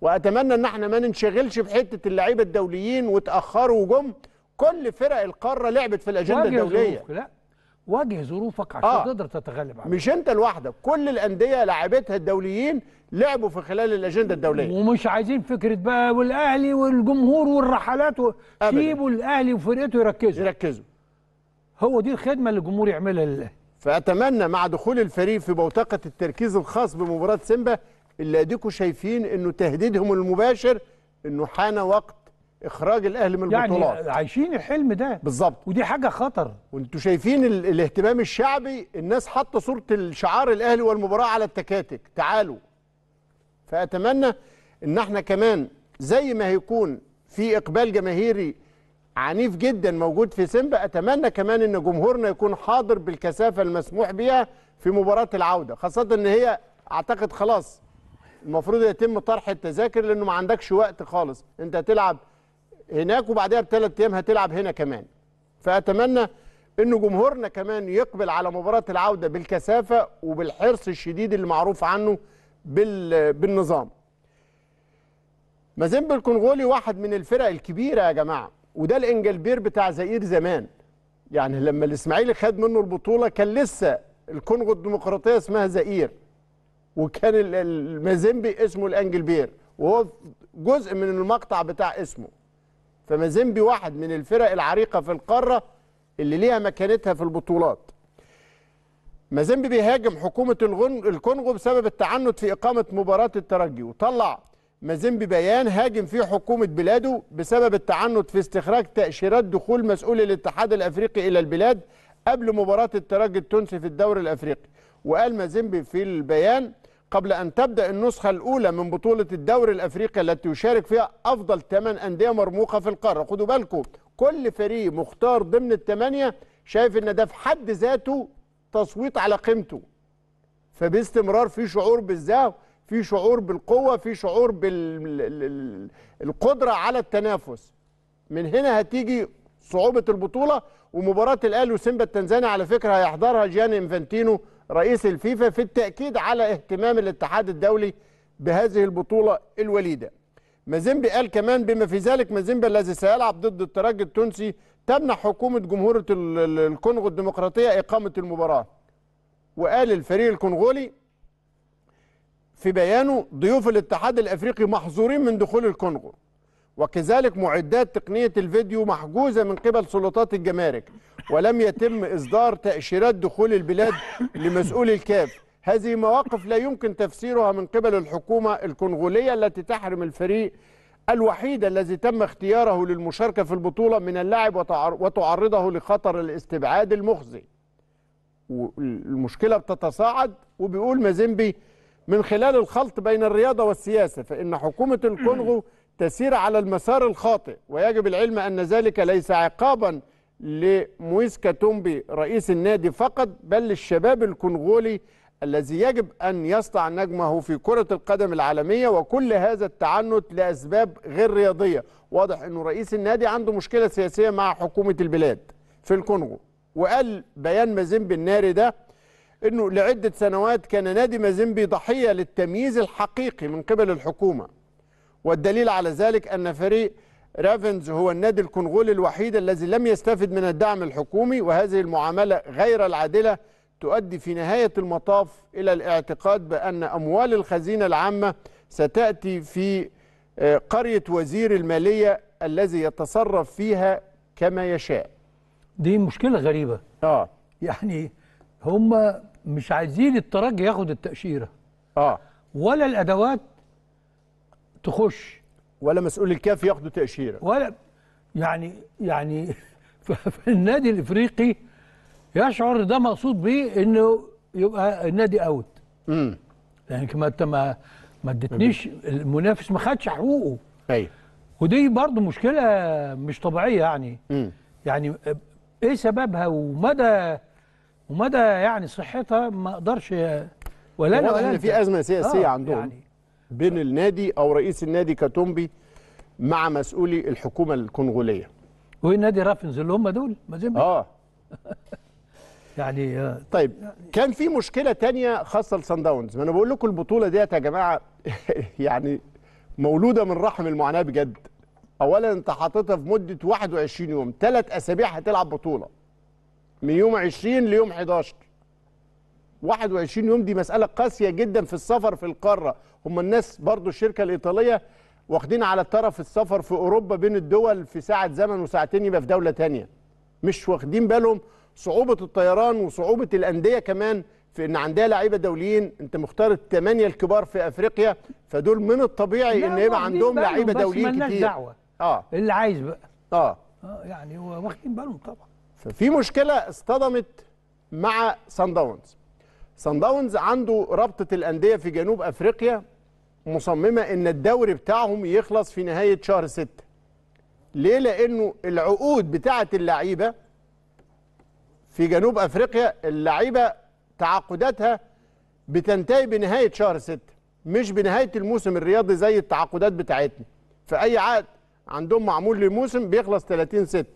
واتمنى ان احنا ما ننشغلش بحته اللعيبه الدوليين وتاخروا وجم كل فرق القاره لعبت في الاجنده الدوليه لا واجه ظروفك عشان آه. تقدر تتغلب عليها مش انت لوحدك كل الانديه لاعبتها الدوليين لعبوا في خلال الاجنده الدوليه ومش عايزين فكره بقى والاهلي والجمهور والرحلات و... سيبوا الاهلي وفرقته يركزوا يركزوا هو دي الخدمه اللي الجمهور يعملها للاهلي فاتمنى مع دخول الفريق في بوتقه التركيز الخاص بمباراه سيمبا اللي اديكم شايفين انه تهديدهم المباشر انه حان وقت اخراج الاهلي من يعني البطولات يعني عايشين الحلم ده بالظبط ودي حاجه خطر وانتوا شايفين ال الاهتمام الشعبي الناس حاطه صوره الشعار الاهلي والمباراه على التكاتك تعالوا فاتمنى ان احنا كمان زي ما هيكون في اقبال جماهيري عنيف جدا موجود في سيمبا اتمنى كمان ان جمهورنا يكون حاضر بالكثافه المسموح بها في مباراه العوده خاصه ان هي اعتقد خلاص المفروض يتم طرح التذاكر لانه ما عندكش وقت خالص انت هتلعب هناك وبعدها بثلاث ايام هتلعب هنا كمان فاتمنى ان جمهورنا كمان يقبل على مباراه العوده بالكثافه وبالحرص الشديد اللي معروف عنه بالنظام مازيمبي الكونغولي واحد من الفرق الكبيره يا جماعه وده الانجلبير بتاع زئير زمان يعني لما الاسماعيلي خد منه البطوله كان لسه الكونغو الديمقراطيه اسمها زئير وكان المازيمبي اسمه الانجلبير وهو جزء من المقطع بتاع اسمه فمازيمبي واحد من الفرق العريقه في القاره اللي ليها مكانتها في البطولات مازيمبي بيهاجم حكومه الكونغو بسبب التعنت في اقامه مباراه الترجي وطلع مازيمبي بيان هاجم فيه حكومه بلاده بسبب التعنت في استخراج تاشيرات دخول مسؤول الاتحاد الافريقي الى البلاد قبل مباراه الترجي التونسي في الدوري الافريقي وقال مازيمبي في البيان قبل أن تبدأ النسخة الأولى من بطولة الدوري الأفريقي التي يشارك فيها أفضل 8 أندية مرموقة في القارة خدوا بالكم كل فريق مختار ضمن الثمانية شايف أن ده في حد ذاته تصويت على قيمته فباستمرار في شعور بالزهو في شعور بالقوة في شعور بالقدرة على التنافس من هنا هتيجي صعوبة البطولة ومباراة الأهلي وسيمبا التنزاني على فكرة هيحضرها جياني انفانتينو رئيس الفيفا في التأكيد على اهتمام الاتحاد الدولي بهذه البطولة الوليدة مازيمبي قال كمان بما في ذلك مازيمبي الذي سيلعب ضد الترجي التونسي تمنح حكومة جمهورة الكونغو الديمقراطية إقامة المباراة وقال الفريق الكونغولي في بيانه ضيوف الاتحاد الأفريقي محظورين من دخول الكونغو وكذلك معدات تقنية الفيديو محجوزة من قبل سلطات الجمارك ولم يتم إصدار تأشيرات دخول البلاد لمسؤول الكاف هذه مواقف لا يمكن تفسيرها من قبل الحكومة الكونغولية التي تحرم الفريق الوحيد الذي تم اختياره للمشاركة في البطولة من اللعب وتعرضه لخطر الاستبعاد المخزي والمشكلة بتتصاعد وبيقول مازيمبي من خلال الخلط بين الرياضة والسياسة فإن حكومة الكونغو *clears throat* تسير على المسار الخاطئ ويجب العلم أن ذلك ليس عقابا لمويس كاتومبي رئيس النادي فقط بل للشباب الكونغولي الذي يجب أن يسطع نجمه في كرة القدم العالمية وكل هذا التعنت لأسباب غير رياضية واضح أنه رئيس النادي عنده مشكلة سياسية مع حكومة البلاد في الكونغو وقال بيان مازيمبي الناري ده أنه لعدة سنوات كان نادي مازيمبي ضحية للتمييز الحقيقي من قبل الحكومة والدليل على ذلك أن فريق رافنز هو النادي الكونغولي الوحيد الذي لم يستفد من الدعم الحكومي وهذه المعاملة غير العادلة تؤدي في نهاية المطاف إلى الاعتقاد بأن أموال الخزينة العامة ستأتي في آه، قرية وزير المالية الذي يتصرف فيها كما يشاء دي مشكلة غريبة آه. يعني هم مش عايزين الترجي ياخد التأشيرة آه. ولا الأدوات تخش ولا مسؤول الكاف ياخدوا تاشيره ولا يعني يعني *laughs* فالنادي الافريقي يشعر ده مقصود بيه انه يبقى النادي اوت امم لان يعني ما انت ما ما ادتنيش المنافس ما خدش حقوقه ايوه ودي برضه مشكله مش طبيعيه يعني مم. يعني ايه سببها ومدى ومدى يعني صحتها ما اقدرش ولا انا ولا في ازمه سياسيه آه عندهم يعني بين النادي او رئيس النادي كاتومبي مع مسؤولي الحكومه الكونغوليه نادي رافنز اللي هم دول ما اه *laughs* يعني آه، طيب يعني كان في مشكله تانية خاصه لسان داونز ما انا بقول لكم البطوله ديت يا جماعه *laughs* يعني مولوده من رحم المعاناه بجد اولا انت حاططها في مده 21 يوم ثلاث اسابيع هتلعب بطوله من يوم 20 ليوم 11 21 يوم دي مسألة قاسية جدا في السفر في القارة هم الناس برضو الشركة الإيطالية واخدين على طرف السفر في أوروبا بين الدول في ساعة زمن وساعتين يبقى في دولة تانية مش واخدين بالهم صعوبة الطيران وصعوبة الأندية كمان في ان عندها لعيبه دوليين انت مختار الثمانيه الكبار في افريقيا فدول من الطبيعي ان يبقى عندهم لعيبه دوليين كتير مالناش دعوه اه اللي عايز بقى اه اه يعني هو واخدين بالهم طبعا ففي مشكله اصطدمت مع سان داونز سان داونز عنده رابطه الانديه في جنوب افريقيا مصممه ان الدوري بتاعهم يخلص في نهايه شهر 6 ليه لانه العقود بتاعه اللعيبه في جنوب افريقيا اللعيبه تعاقداتها بتنتهي بنهايه شهر 6 مش بنهايه الموسم الرياضي زي التعاقدات بتاعتنا فاي عقد عندهم معمول لموسم بيخلص 30 6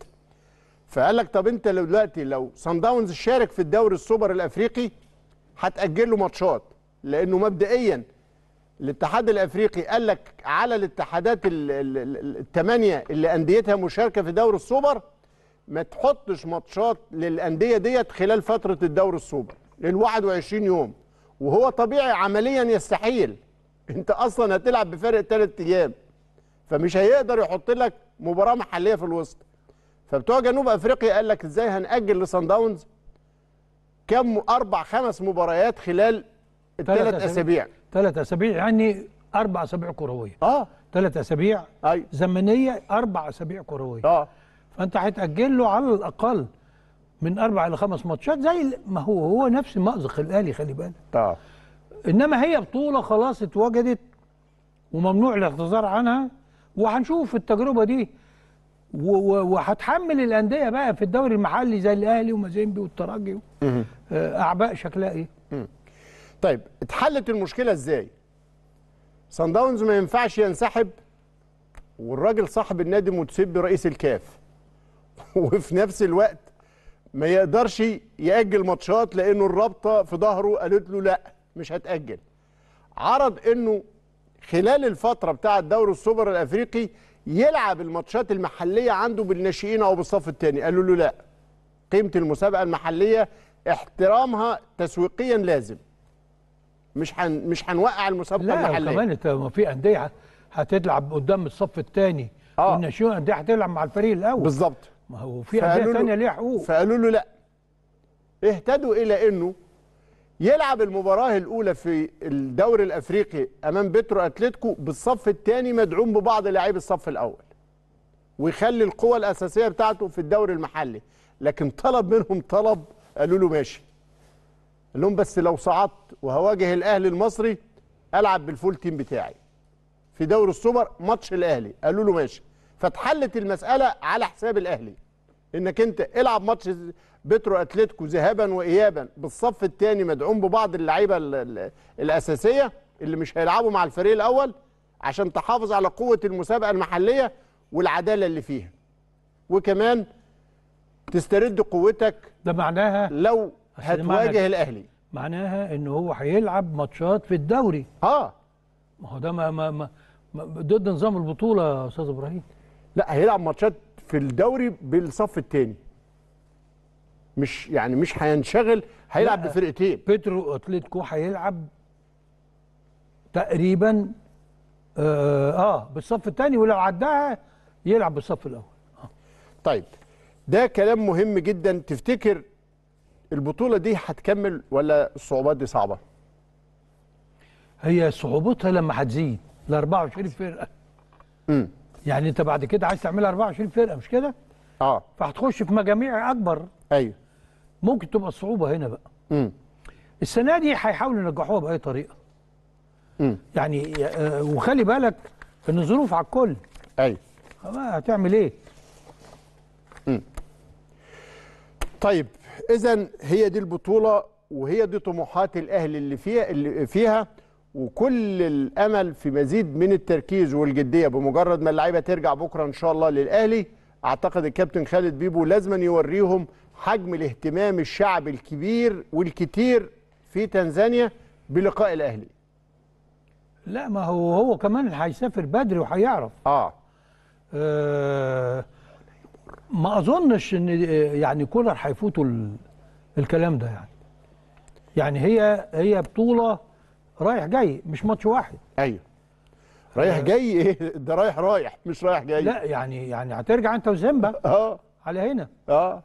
فقال لك طب انت دلوقتي لو سان داونز شارك في الدوري السوبر الافريقي هتاجل له ماتشات لانه مبدئيا الاتحاد الافريقي قال لك على الاتحادات الثمانيه اللي انديتها مشاركه في دوري السوبر ما تحطش ماتشات للانديه ديت خلال فتره الدوري السوبر لل 21 يوم وهو طبيعي عمليا يستحيل انت اصلا هتلعب بفرق ثلاث ايام فمش هيقدر يحط لك مباراه محليه في الوسط فبتوع جنوب افريقيا قال لك ازاي هنأجل لصن داونز كم اربع خمس مباريات خلال الثلاث اسابيع ثلاث اسابيع يعني اربع اسابيع كرويه اه ثلاث اسابيع أي. زمنيه اربع اسابيع كرويه اه فانت هتاجل له على الاقل من اربع الى خمس ماتشات زي ما هو هو نفس مأزق الاهلي خلي بالك اه انما هي بطوله خلاص اتوجدت وممنوع الاعتذار عنها وهنشوف التجربه دي وهتحمل الانديه بقى في الدوري المحلي زي الاهلي ومازيمبي والترجي آه، اعباء شكلها ايه طيب اتحلت المشكله ازاي سان داونز ما ينفعش ينسحب والراجل صاحب النادي متسبي رئيس الكاف *laughs* وفي نفس الوقت ما يقدرش ياجل ماتشات لانه الرابطه في ظهره قالت له لا مش هتاجل عرض انه خلال الفتره بتاعه دوري السوبر الافريقي يلعب الماتشات المحليه عنده بالناشئين او بالصف الثاني قالوا له لا قيمه المسابقه المحليه احترامها تسويقيا لازم مش هن مش هنوقع المسابقه لا المحليه لا كمان انت ما في انديه هتلعب قدام الصف الثاني آه. والناشئين انديه هتلعب مع الفريق الاول بالظبط ما هو في انديه ثانيه ليها حقوق فقالوا له لا اهتدوا الى انه يلعب المباراه الاولى في الدوري الافريقي امام بترو اتلتيكو بالصف الثاني مدعوم ببعض لاعيب الصف الاول ويخلي القوه الاساسيه بتاعته في الدوري المحلي لكن طلب منهم طلب قالوا له ماشي قال لهم بس لو صعدت وهواجه الاهلي المصري العب بالفول تيم بتاعي في دوري السوبر ماتش الاهلي قالوا له ماشي فاتحلت المساله على حساب الاهلي انك انت العب ماتش بترو اتلتيكو ذهابا وايابا بالصف الثاني مدعوم ببعض اللعيبه الاساسيه اللي مش هيلعبوا مع الفريق الاول عشان تحافظ على قوه المسابقه المحليه والعداله اللي فيها وكمان تسترد قوتك ده معناها لو هتواجه الاهلي معناها ان هو هيلعب ماتشات في الدوري اه ما هو ده ما, ما, ما ضد نظام البطوله يا استاذ ابراهيم لا هيلعب ماتشات في الدوري بالصف الثاني مش يعني مش هينشغل هيلعب بفرقتين بيترو اتلتيكو هيلعب تقريبا اه, آه بالصف الثاني ولو عداها يلعب بالصف الاول آه. طيب ده كلام مهم جدا تفتكر البطوله دي هتكمل ولا الصعوبات دي صعبه هي صعوبتها لما هتزيد ل 24 فرقه امم يعني انت بعد كده عايز تعملها 24 فرقه مش كده اه فهتخش في مجاميع اكبر ايوه ممكن تبقى الصعوبه هنا بقى م. السنه دي هيحاولوا ينجحوها باي طريقه م. يعني آه، وخلي بالك ان الظروف على الكل ايوه هتعمل ايه م. طيب اذا هي دي البطوله وهي دي طموحات الاهلي اللي فيها اللي فيها وكل الامل في مزيد من التركيز والجديه بمجرد ما اللعيبه ترجع بكره ان شاء الله للاهلي اعتقد الكابتن خالد بيبو لازما يوريهم حجم الاهتمام الشعب الكبير والكتير في تنزانيا بلقاء الاهلي لا ما هو هو كمان هيسافر بدري وهيعرف آه. اه ما اظنش ان آه، يعني كولر هيفوتوا الكلام ده يعني يعني هي هي بطوله رايح جاي مش ماتش واحد ايوه رايح آه. جاي ايه *laughs* ده رايح رايح مش رايح جاي لا يعني يعني هترجع انت وزيمبا اه على هنا اه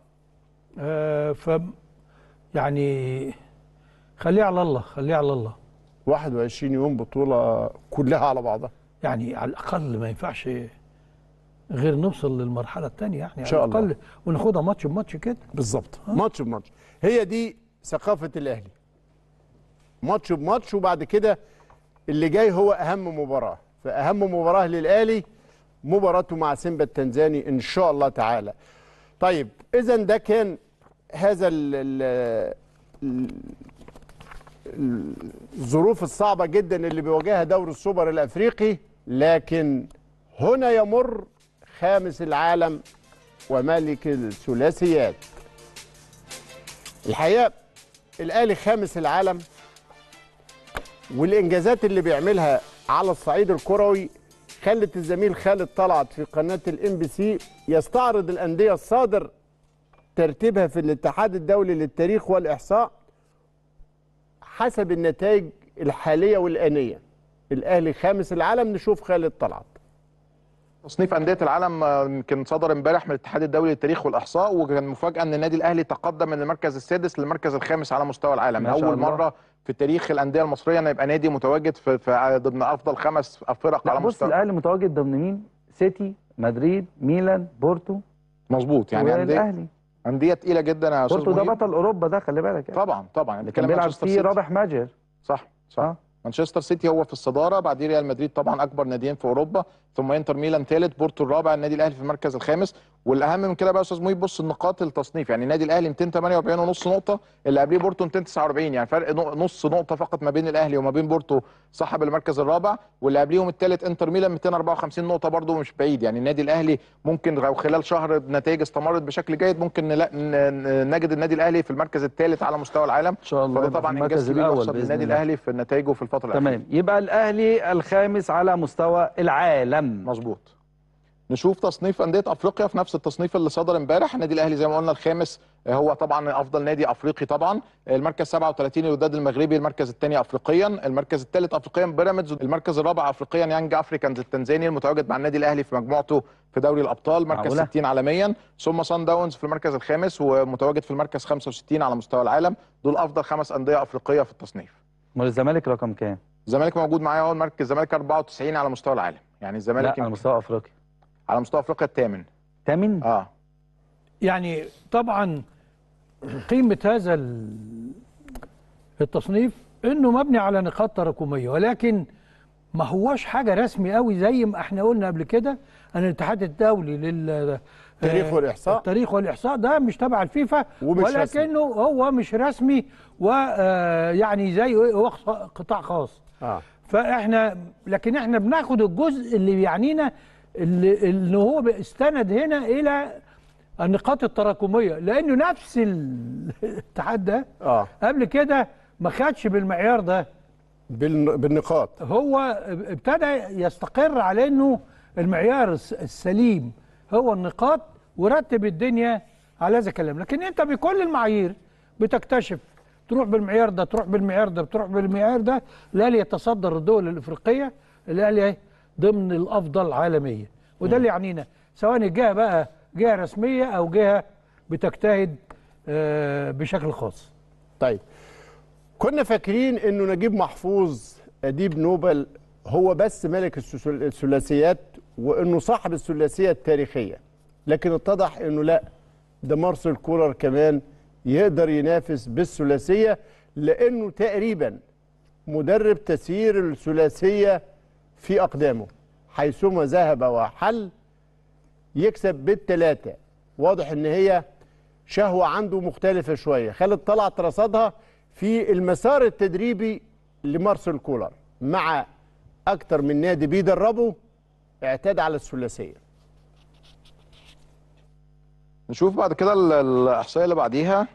آه، ف يعني خليه على الله خليه على الله 21 يوم بطولة كلها على بعضها يعني على الأقل ما ينفعش غير نوصل للمرحلة الثانية يعني إن شاء على الأقل الله. وناخدها ماتش بماتش كده بالظبط آه. ماتش بماتش هي دي ثقافة الأهلي ماتش بماتش وبعد كده اللي جاي هو أهم مباراة فأهم مباراة للأهلي مباراته مع سيمبا التنزاني إن شاء الله تعالى طيب إذا ده كان هذا ال الظروف الصعبة جدا اللي بيواجهها دوري السوبر الأفريقي لكن هنا يمر خامس العالم وملك الثلاثيات الحقيقة الأهلي خامس العالم والإنجازات اللي بيعملها على الصعيد الكروي خلت الزميل خالد طلعت في قناة الام بي سي يستعرض الأندية الصادر ترتيبها في الاتحاد الدولي للتاريخ والإحصاء حسب النتائج الحالية والآنية الأهلي خامس العالم نشوف خالد طلعت تصنيف أندية العالم يمكن آه، صدر امبارح من الاتحاد الدولي للتاريخ والإحصاء وكان مفاجأة أن النادي الأهلي تقدم من المركز السادس للمركز الخامس على مستوى العالم أول الله. مرة في تاريخ الانديه المصريه ان يبقى نادي متواجد في, في ضمن افضل خمس فرق على مستوى بص الاهلي متواجد ضمن مين؟ سيتي، مدريد، ميلان، بورتو مظبوط يعني الاهلي انديه تقيله جدا يا استاذ بورتو ده بطل اوروبا ده خلي بالك يعني. طبعا طبعا اللي كان بيلعب فيه رابح ماجر صح صح آه. مانشستر سيتي هو في الصداره بعديه ريال مدريد طبعا اكبر ناديين في اوروبا ثم انتر ميلان ثالث بورتو الرابع النادي الاهلي في المركز الخامس والاهم من كده بقى يا استاذ مهيب بص النقاط التصنيف يعني النادي الاهلي 248 ونص نقطه اللي قبليه بورتو 249 يعني فرق نص نقطه فقط ما بين الاهلي وما بين بورتو صاحب المركز الرابع واللي قبليهم الثالث انتر ميلان 254 نقطه برده مش بعيد يعني النادي الاهلي ممكن لو خلال شهر النتائج استمرت بشكل جيد ممكن نجد النادي الاهلي في المركز الثالث على مستوى العالم ان شاء الله فده طبعا انجاز كبير للنادي الاهلي في نتائجه في الفتره الاخيره تمام يبقى الاهلي الخامس على مستوى العالم الدم مظبوط نشوف تصنيف انديه افريقيا في نفس التصنيف اللي صدر امبارح النادي الاهلي زي ما قلنا الخامس آه، هو طبعا افضل نادي افريقي طبعا آه، المركز 37 الوداد المغربي المركز الثاني افريقيا المركز الثالث افريقيا بيراميدز المركز الرابع افريقيا يانج افريكانز التنزاني المتواجد مع النادي الاهلي في مجموعته في دوري الابطال مركز معقولة. 60 عالميا ثم صن داونز في المركز الخامس ومتواجد في المركز 65 على مستوى العالم دول افضل خمس انديه افريقيه في التصنيف امال الزمالك رقم كام الزمالك موجود معايا اهو مركز الزمالك 94 على مستوى العالم يعني الزمالك على مستوى افريقيا على مستوى افريقيا الثامن ثامن اه يعني طبعا قيمه هذا التصنيف انه مبني على نقاط تراكميه ولكن ما هواش حاجه رسمي قوي زي ما احنا قلنا قبل كده ان الاتحاد الدولي لل التاريخ آه، والاحصاء التاريخ والاحصاء ده مش تبع الفيفا ولكنه رسمي. هو مش رسمي ويعني آه، زي هو قطاع خاص آه. فاحنا لكن احنا بناخد الجزء اللي بيعنينا اللي ان هو استند هنا الى النقاط التراكميه لانه نفس الاتحاد ده آه. قبل كده ما خدش بالمعيار ده بالنقاط هو ابتدى يستقر على انه المعيار السليم هو النقاط ورتب الدنيا على هذا الكلام لكن انت بكل المعايير بتكتشف تروح بالمعيار ده تروح بالمعيار ده تروح بالمعيار ده الاهلي يتصدر الدول الافريقيه الاهلي ضمن الافضل عالميا وده اللي يعنينا سواء الجهه بقى جهه رسميه او جهه بتجتهد آه، بشكل خاص طيب كنا فاكرين انه نجيب محفوظ اديب نوبل هو بس ملك الثلاثيات وانه صاحب الثلاثيه التاريخيه لكن اتضح انه لا ده مارسيل كولر كمان يقدر ينافس بالثلاثيه لانه تقريبا مدرب تسيير الثلاثيه في اقدامه حيثما ذهب وحل يكسب بالتلاتة واضح ان هي شهوه عنده مختلفه شويه خالد طلعت رصدها في المسار التدريبي لمارسيل كولر مع اكتر من نادي بيدربه اعتاد على الثلاثيه نشوف بعد كده الاحصائيه اللي بعديها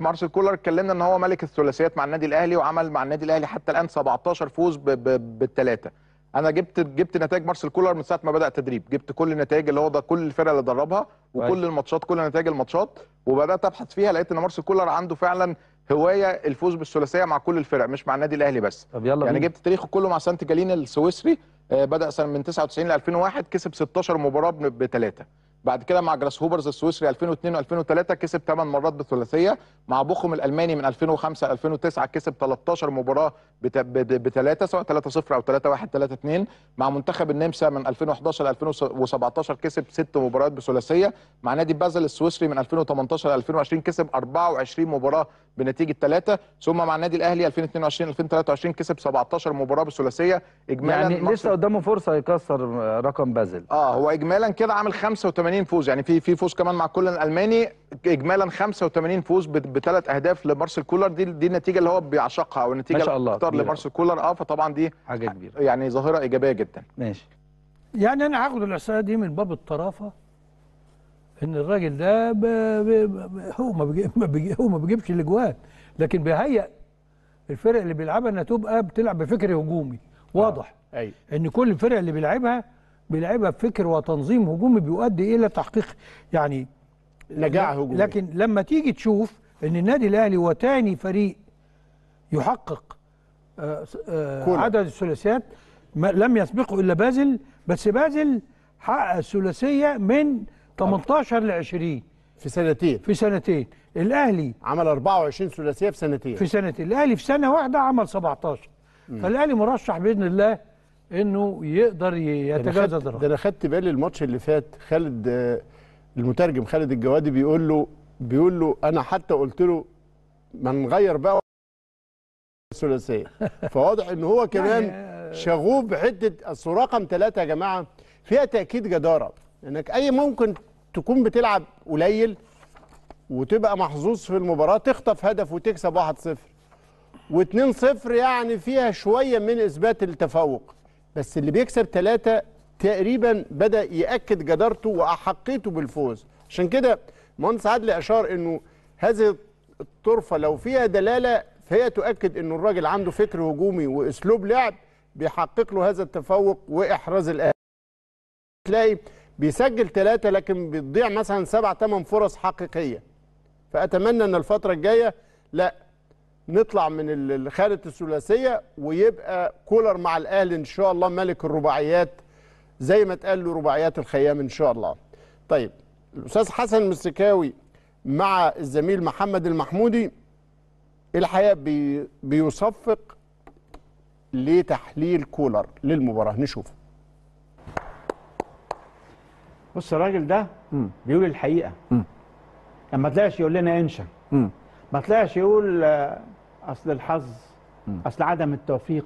مارسيل كولر اتكلمنا ان هو ملك الثلاثيات مع النادي الاهلي وعمل مع النادي الاهلي حتى الان 17 فوز بالثلاثه انا جبت جبت نتائج مارسيل كولر من ساعه ما بدا تدريب جبت كل النتائج اللي هو ده كل الفرق اللي دربها وكل الماتشات كل نتائج الماتشات وبدات ابحث فيها لقيت ان مارسيل كولر عنده فعلا هوايه الفوز بالثلاثيه مع كل الفرق مش مع النادي الاهلي بس طب يلا يعني جبت تاريخه كله مع سانت جالين السويسري آه، بدا سنه من 99 ل 2001 كسب 16 مباراه بثلاثه بعد كده مع جراس هوبرز السويسري 2002 و2003 كسب 8 مرات بثلاثيه مع بوخم الالماني من 2005 ل 2009 كسب 13 مباراه بثلاثه سواء 3 0 او 3 1 3 2 مع منتخب النمسا من 2011 ل 2017 كسب 6 مباريات بثلاثيه مع نادي بازل السويسري من 2018 ل 2020 كسب 24 مباراه بنتيجه 3 ثم مع النادي الاهلي 2022 2023 كسب 17 مباراه بثلاثيه اجمالا يعني لسه قدامه فرصه يكسر رقم بازل اه هو اجمالا كده عامل 85 80 فوز يعني في في فوز كمان مع كولن الالماني اجمالا 85 فوز بثلاث اهداف لمارسيل كولر دي دي النتيجه اللي هو بيعشقها او النتيجه ما شاء الله اللي لمارسيل كولر اه فطبعا دي حاجه كبيره يعني ظاهره ايجابيه جدا ماشي يعني انا هاخد الاحصائيه دي من باب الطرافه ان الراجل ده ب... ب... هو ما ما بيجيب هو ما بيجيبش الاجوان لكن بيهيئ الفرق اللي بيلعبها انها تبقى بتلعب بفكر هجومي واضح آه. أي. ان كل الفرق اللي بيلعبها بيلعبها بفكر وتنظيم هجومي بيؤدي الى تحقيق يعني نجاح هجومي لكن لما تيجي تشوف ان النادي الاهلي هو تاني فريق يحقق آه، آه، عدد الثلاثيات لم يسبقه الا بازل بس بازل حقق الثلاثيه من 18 ل 20 في سنتين في سنتين الاهلي عمل 24 ثلاثيه في سنتين في سنتين الاهلي في سنه واحده عمل 17 م. فالاهلي مرشح باذن الله انه يقدر يتجاوز ده انا خدت بالي الماتش اللي فات خالد المترجم خالد الجوادي بيقول له بيقول له انا حتى قلت له ما نغير بقى الثلاثيه *laughs* فواضح ان هو كمان يعني، آه، شغوف بحته اصل رقم ثلاثه يا جماعه فيها تاكيد جداره انك اي ممكن تكون بتلعب قليل وتبقى محظوظ في المباراه تخطف هدف وتكسب 1-0 و2-0 يعني فيها شويه من اثبات التفوق بس اللي بيكسب ثلاثة تقريبا بدأ يأكد جدارته وأحقيته بالفوز عشان كده مهندس عدل أشار أنه هذه الطرفة لو فيها دلالة فهي تؤكد أنه الراجل عنده فكر هجومي وأسلوب لعب بيحقق له هذا التفوق وإحراز الأهلي تلاقي بيسجل ثلاثة لكن بتضيع مثلا سبع ثمان فرص حقيقية فأتمنى أن الفترة الجاية لا نطلع من خانه الثلاثيه ويبقى كولر مع الاهلي ان شاء الله ملك الرباعيات زي ما اتقال له رباعيات الخيام ان شاء الله. طيب الاستاذ حسن المستكاوي مع الزميل محمد المحمودي الحقيقه بي بيصفق لتحليل كولر للمباراه نشوف بص الراجل ده بيقول الحقيقه. لما يعني تلاقيش يقول لنا انشا. ما طلعش يقول اصل الحظ اصل عدم التوفيق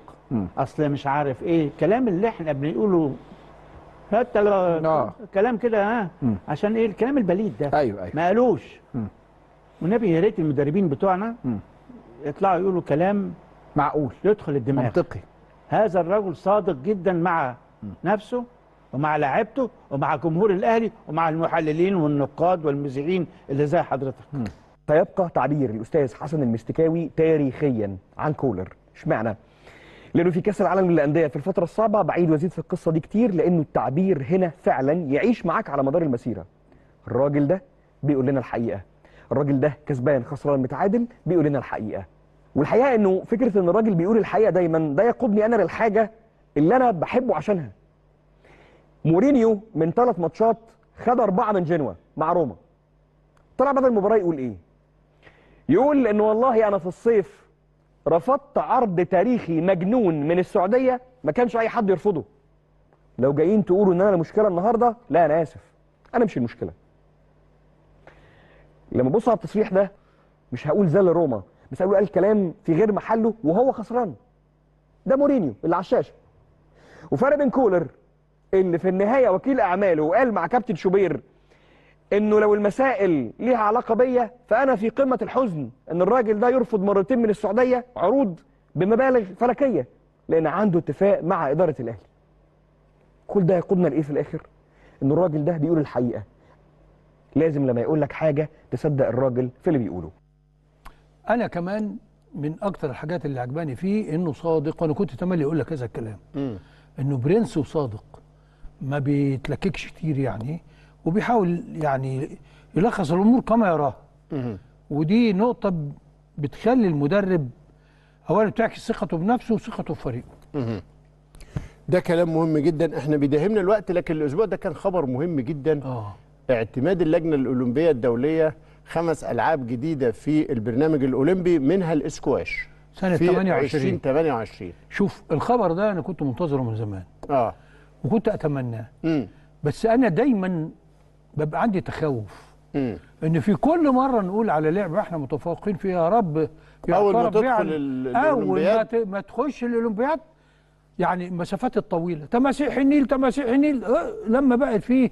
اصل مش عارف ايه الكلام اللي احنا بنقوله حتى لو آه. كلام كده ها آه. عشان ايه الكلام البليد ده ايوه ايوه ما قالوش والنبي يا ريت المدربين بتوعنا يطلعوا يقولوا كلام معقول يدخل الدماغ منطقي هذا الرجل صادق جدا مع نفسه ومع لعبته ومع جمهور الاهلي ومع المحللين والنقاد والمذيعين اللي زي حضرتك فيبقى تعبير الاستاذ حسن المستكاوي تاريخيا عن كولر اشمعنى لانه في كاس العالم للانديه في الفتره الصعبه بعيد وازيد في القصه دي كتير لانه التعبير هنا فعلا يعيش معاك على مدار المسيره الراجل ده بيقول لنا الحقيقه الراجل ده كسبان خسران متعادل بيقول لنا الحقيقه والحقيقه انه فكره ان الراجل بيقول الحقيقه دايما ده يقودني انا للحاجه اللي انا بحبه عشانها مورينيو من ثلاث ماتشات خد اربعه من جنوه مع روما طلع بعد المباراه يقول ايه يقول ان والله انا في الصيف رفضت عرض تاريخي مجنون من السعوديه ما كانش اي حد يرفضه لو جايين تقولوا ان انا المشكله النهارده لا انا اسف انا مش المشكله لما بص على التصريح ده مش هقول زال روما بس هقول قال كلام في غير محله وهو خسران ده مورينيو اللي على الشاشه وفرق بين كولر اللي في النهايه وكيل اعماله وقال مع كابتن شوبير انه لو المسائل ليها علاقه بيا فانا في قمه الحزن ان الراجل ده يرفض مرتين من السعوديه عروض بمبالغ فلكيه لان عنده اتفاق مع اداره الاهلي كل ده يقودنا لايه في الاخر ان الراجل ده بيقول الحقيقه لازم لما يقول لك حاجه تصدق الراجل في اللي بيقوله انا كمان من اكتر الحاجات اللي عجباني فيه انه صادق وانا كنت تملي اقول لك هذا الكلام م. انه برنس وصادق ما بيتلككش كتير يعني وبيحاول يعني يلخص الامور كما يراه ودي نقطه بتخلي المدرب اولا بتعكس ثقته بنفسه وثقته بفريقه ده كلام مهم جدا احنا بيداهمنا الوقت لكن الاسبوع ده كان خبر مهم جدا آه. اعتماد اللجنه الاولمبيه الدوليه خمس العاب جديده في البرنامج الاولمبي منها الاسكواش سنه 28 28 شوف الخبر ده انا كنت منتظره من زمان اه وكنت اتمناه بس انا دايما ببقى عندي تخوف م. ان في كل مره نقول على لعبه احنا متفوقين فيها يا رب اول ما تدخل الاولمبياد اول ما تخش الاولمبياد يعني المسافات الطويله تماسيح النيل تماسيح النيل أه لما بقت فيه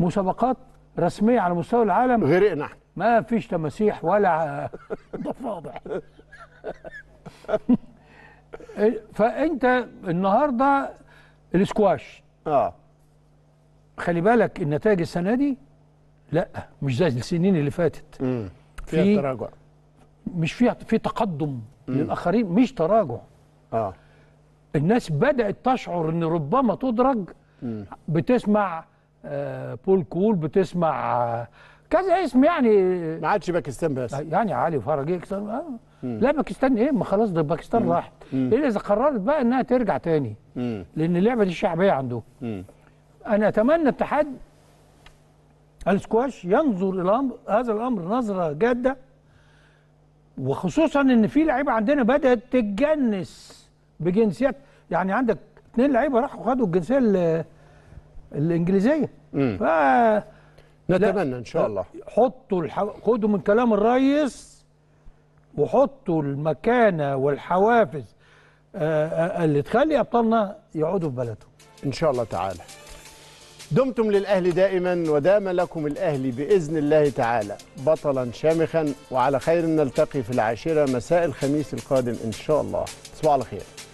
مسابقات رسميه على مستوى العالم غرقنا احنا ما فيش تماسيح ولا *laughs* ضفادع *laughs* إيه، فانت النهارده الاسكواش اه خلي بالك النتائج السنه دي لا مش زي السنين اللي فاتت مم. في تراجع مش في في تقدم مم. للاخرين مش تراجع اه الناس بدات تشعر ان ربما تدرج مم. بتسمع آه بول كول بتسمع آه كذا اسم يعني ما عادش باكستان بس يعني علي فرج اكثر إيه، آه. لا باكستان ايه ما خلاص ده باكستان راحت الا اذا قررت بقى انها ترجع تاني مم. لان اللعبه دي شعبيه عندهم أنا أتمنى اتحاد السكواش ينظر إلى هذا الأمر نظرة جادة وخصوصا إن في لعيبة عندنا بدأت تتجنس بجنسيات يعني عندك اثنين لعيبة راحوا خدوا الجنسية الإنجليزية ف نتمنى إن شاء الله حطوا الحو... خدوا من كلام الريس وحطوا المكانة والحوافز آه، آه، اللي تخلي أبطالنا يقعدوا في بلدهم إن شاء الله تعالى دمتم للأهل دائما ودام لكم الأهل بإذن الله تعالى بطلا شامخا وعلى خير نلتقي في العاشرة مساء الخميس القادم إن شاء الله تصبحوا على خير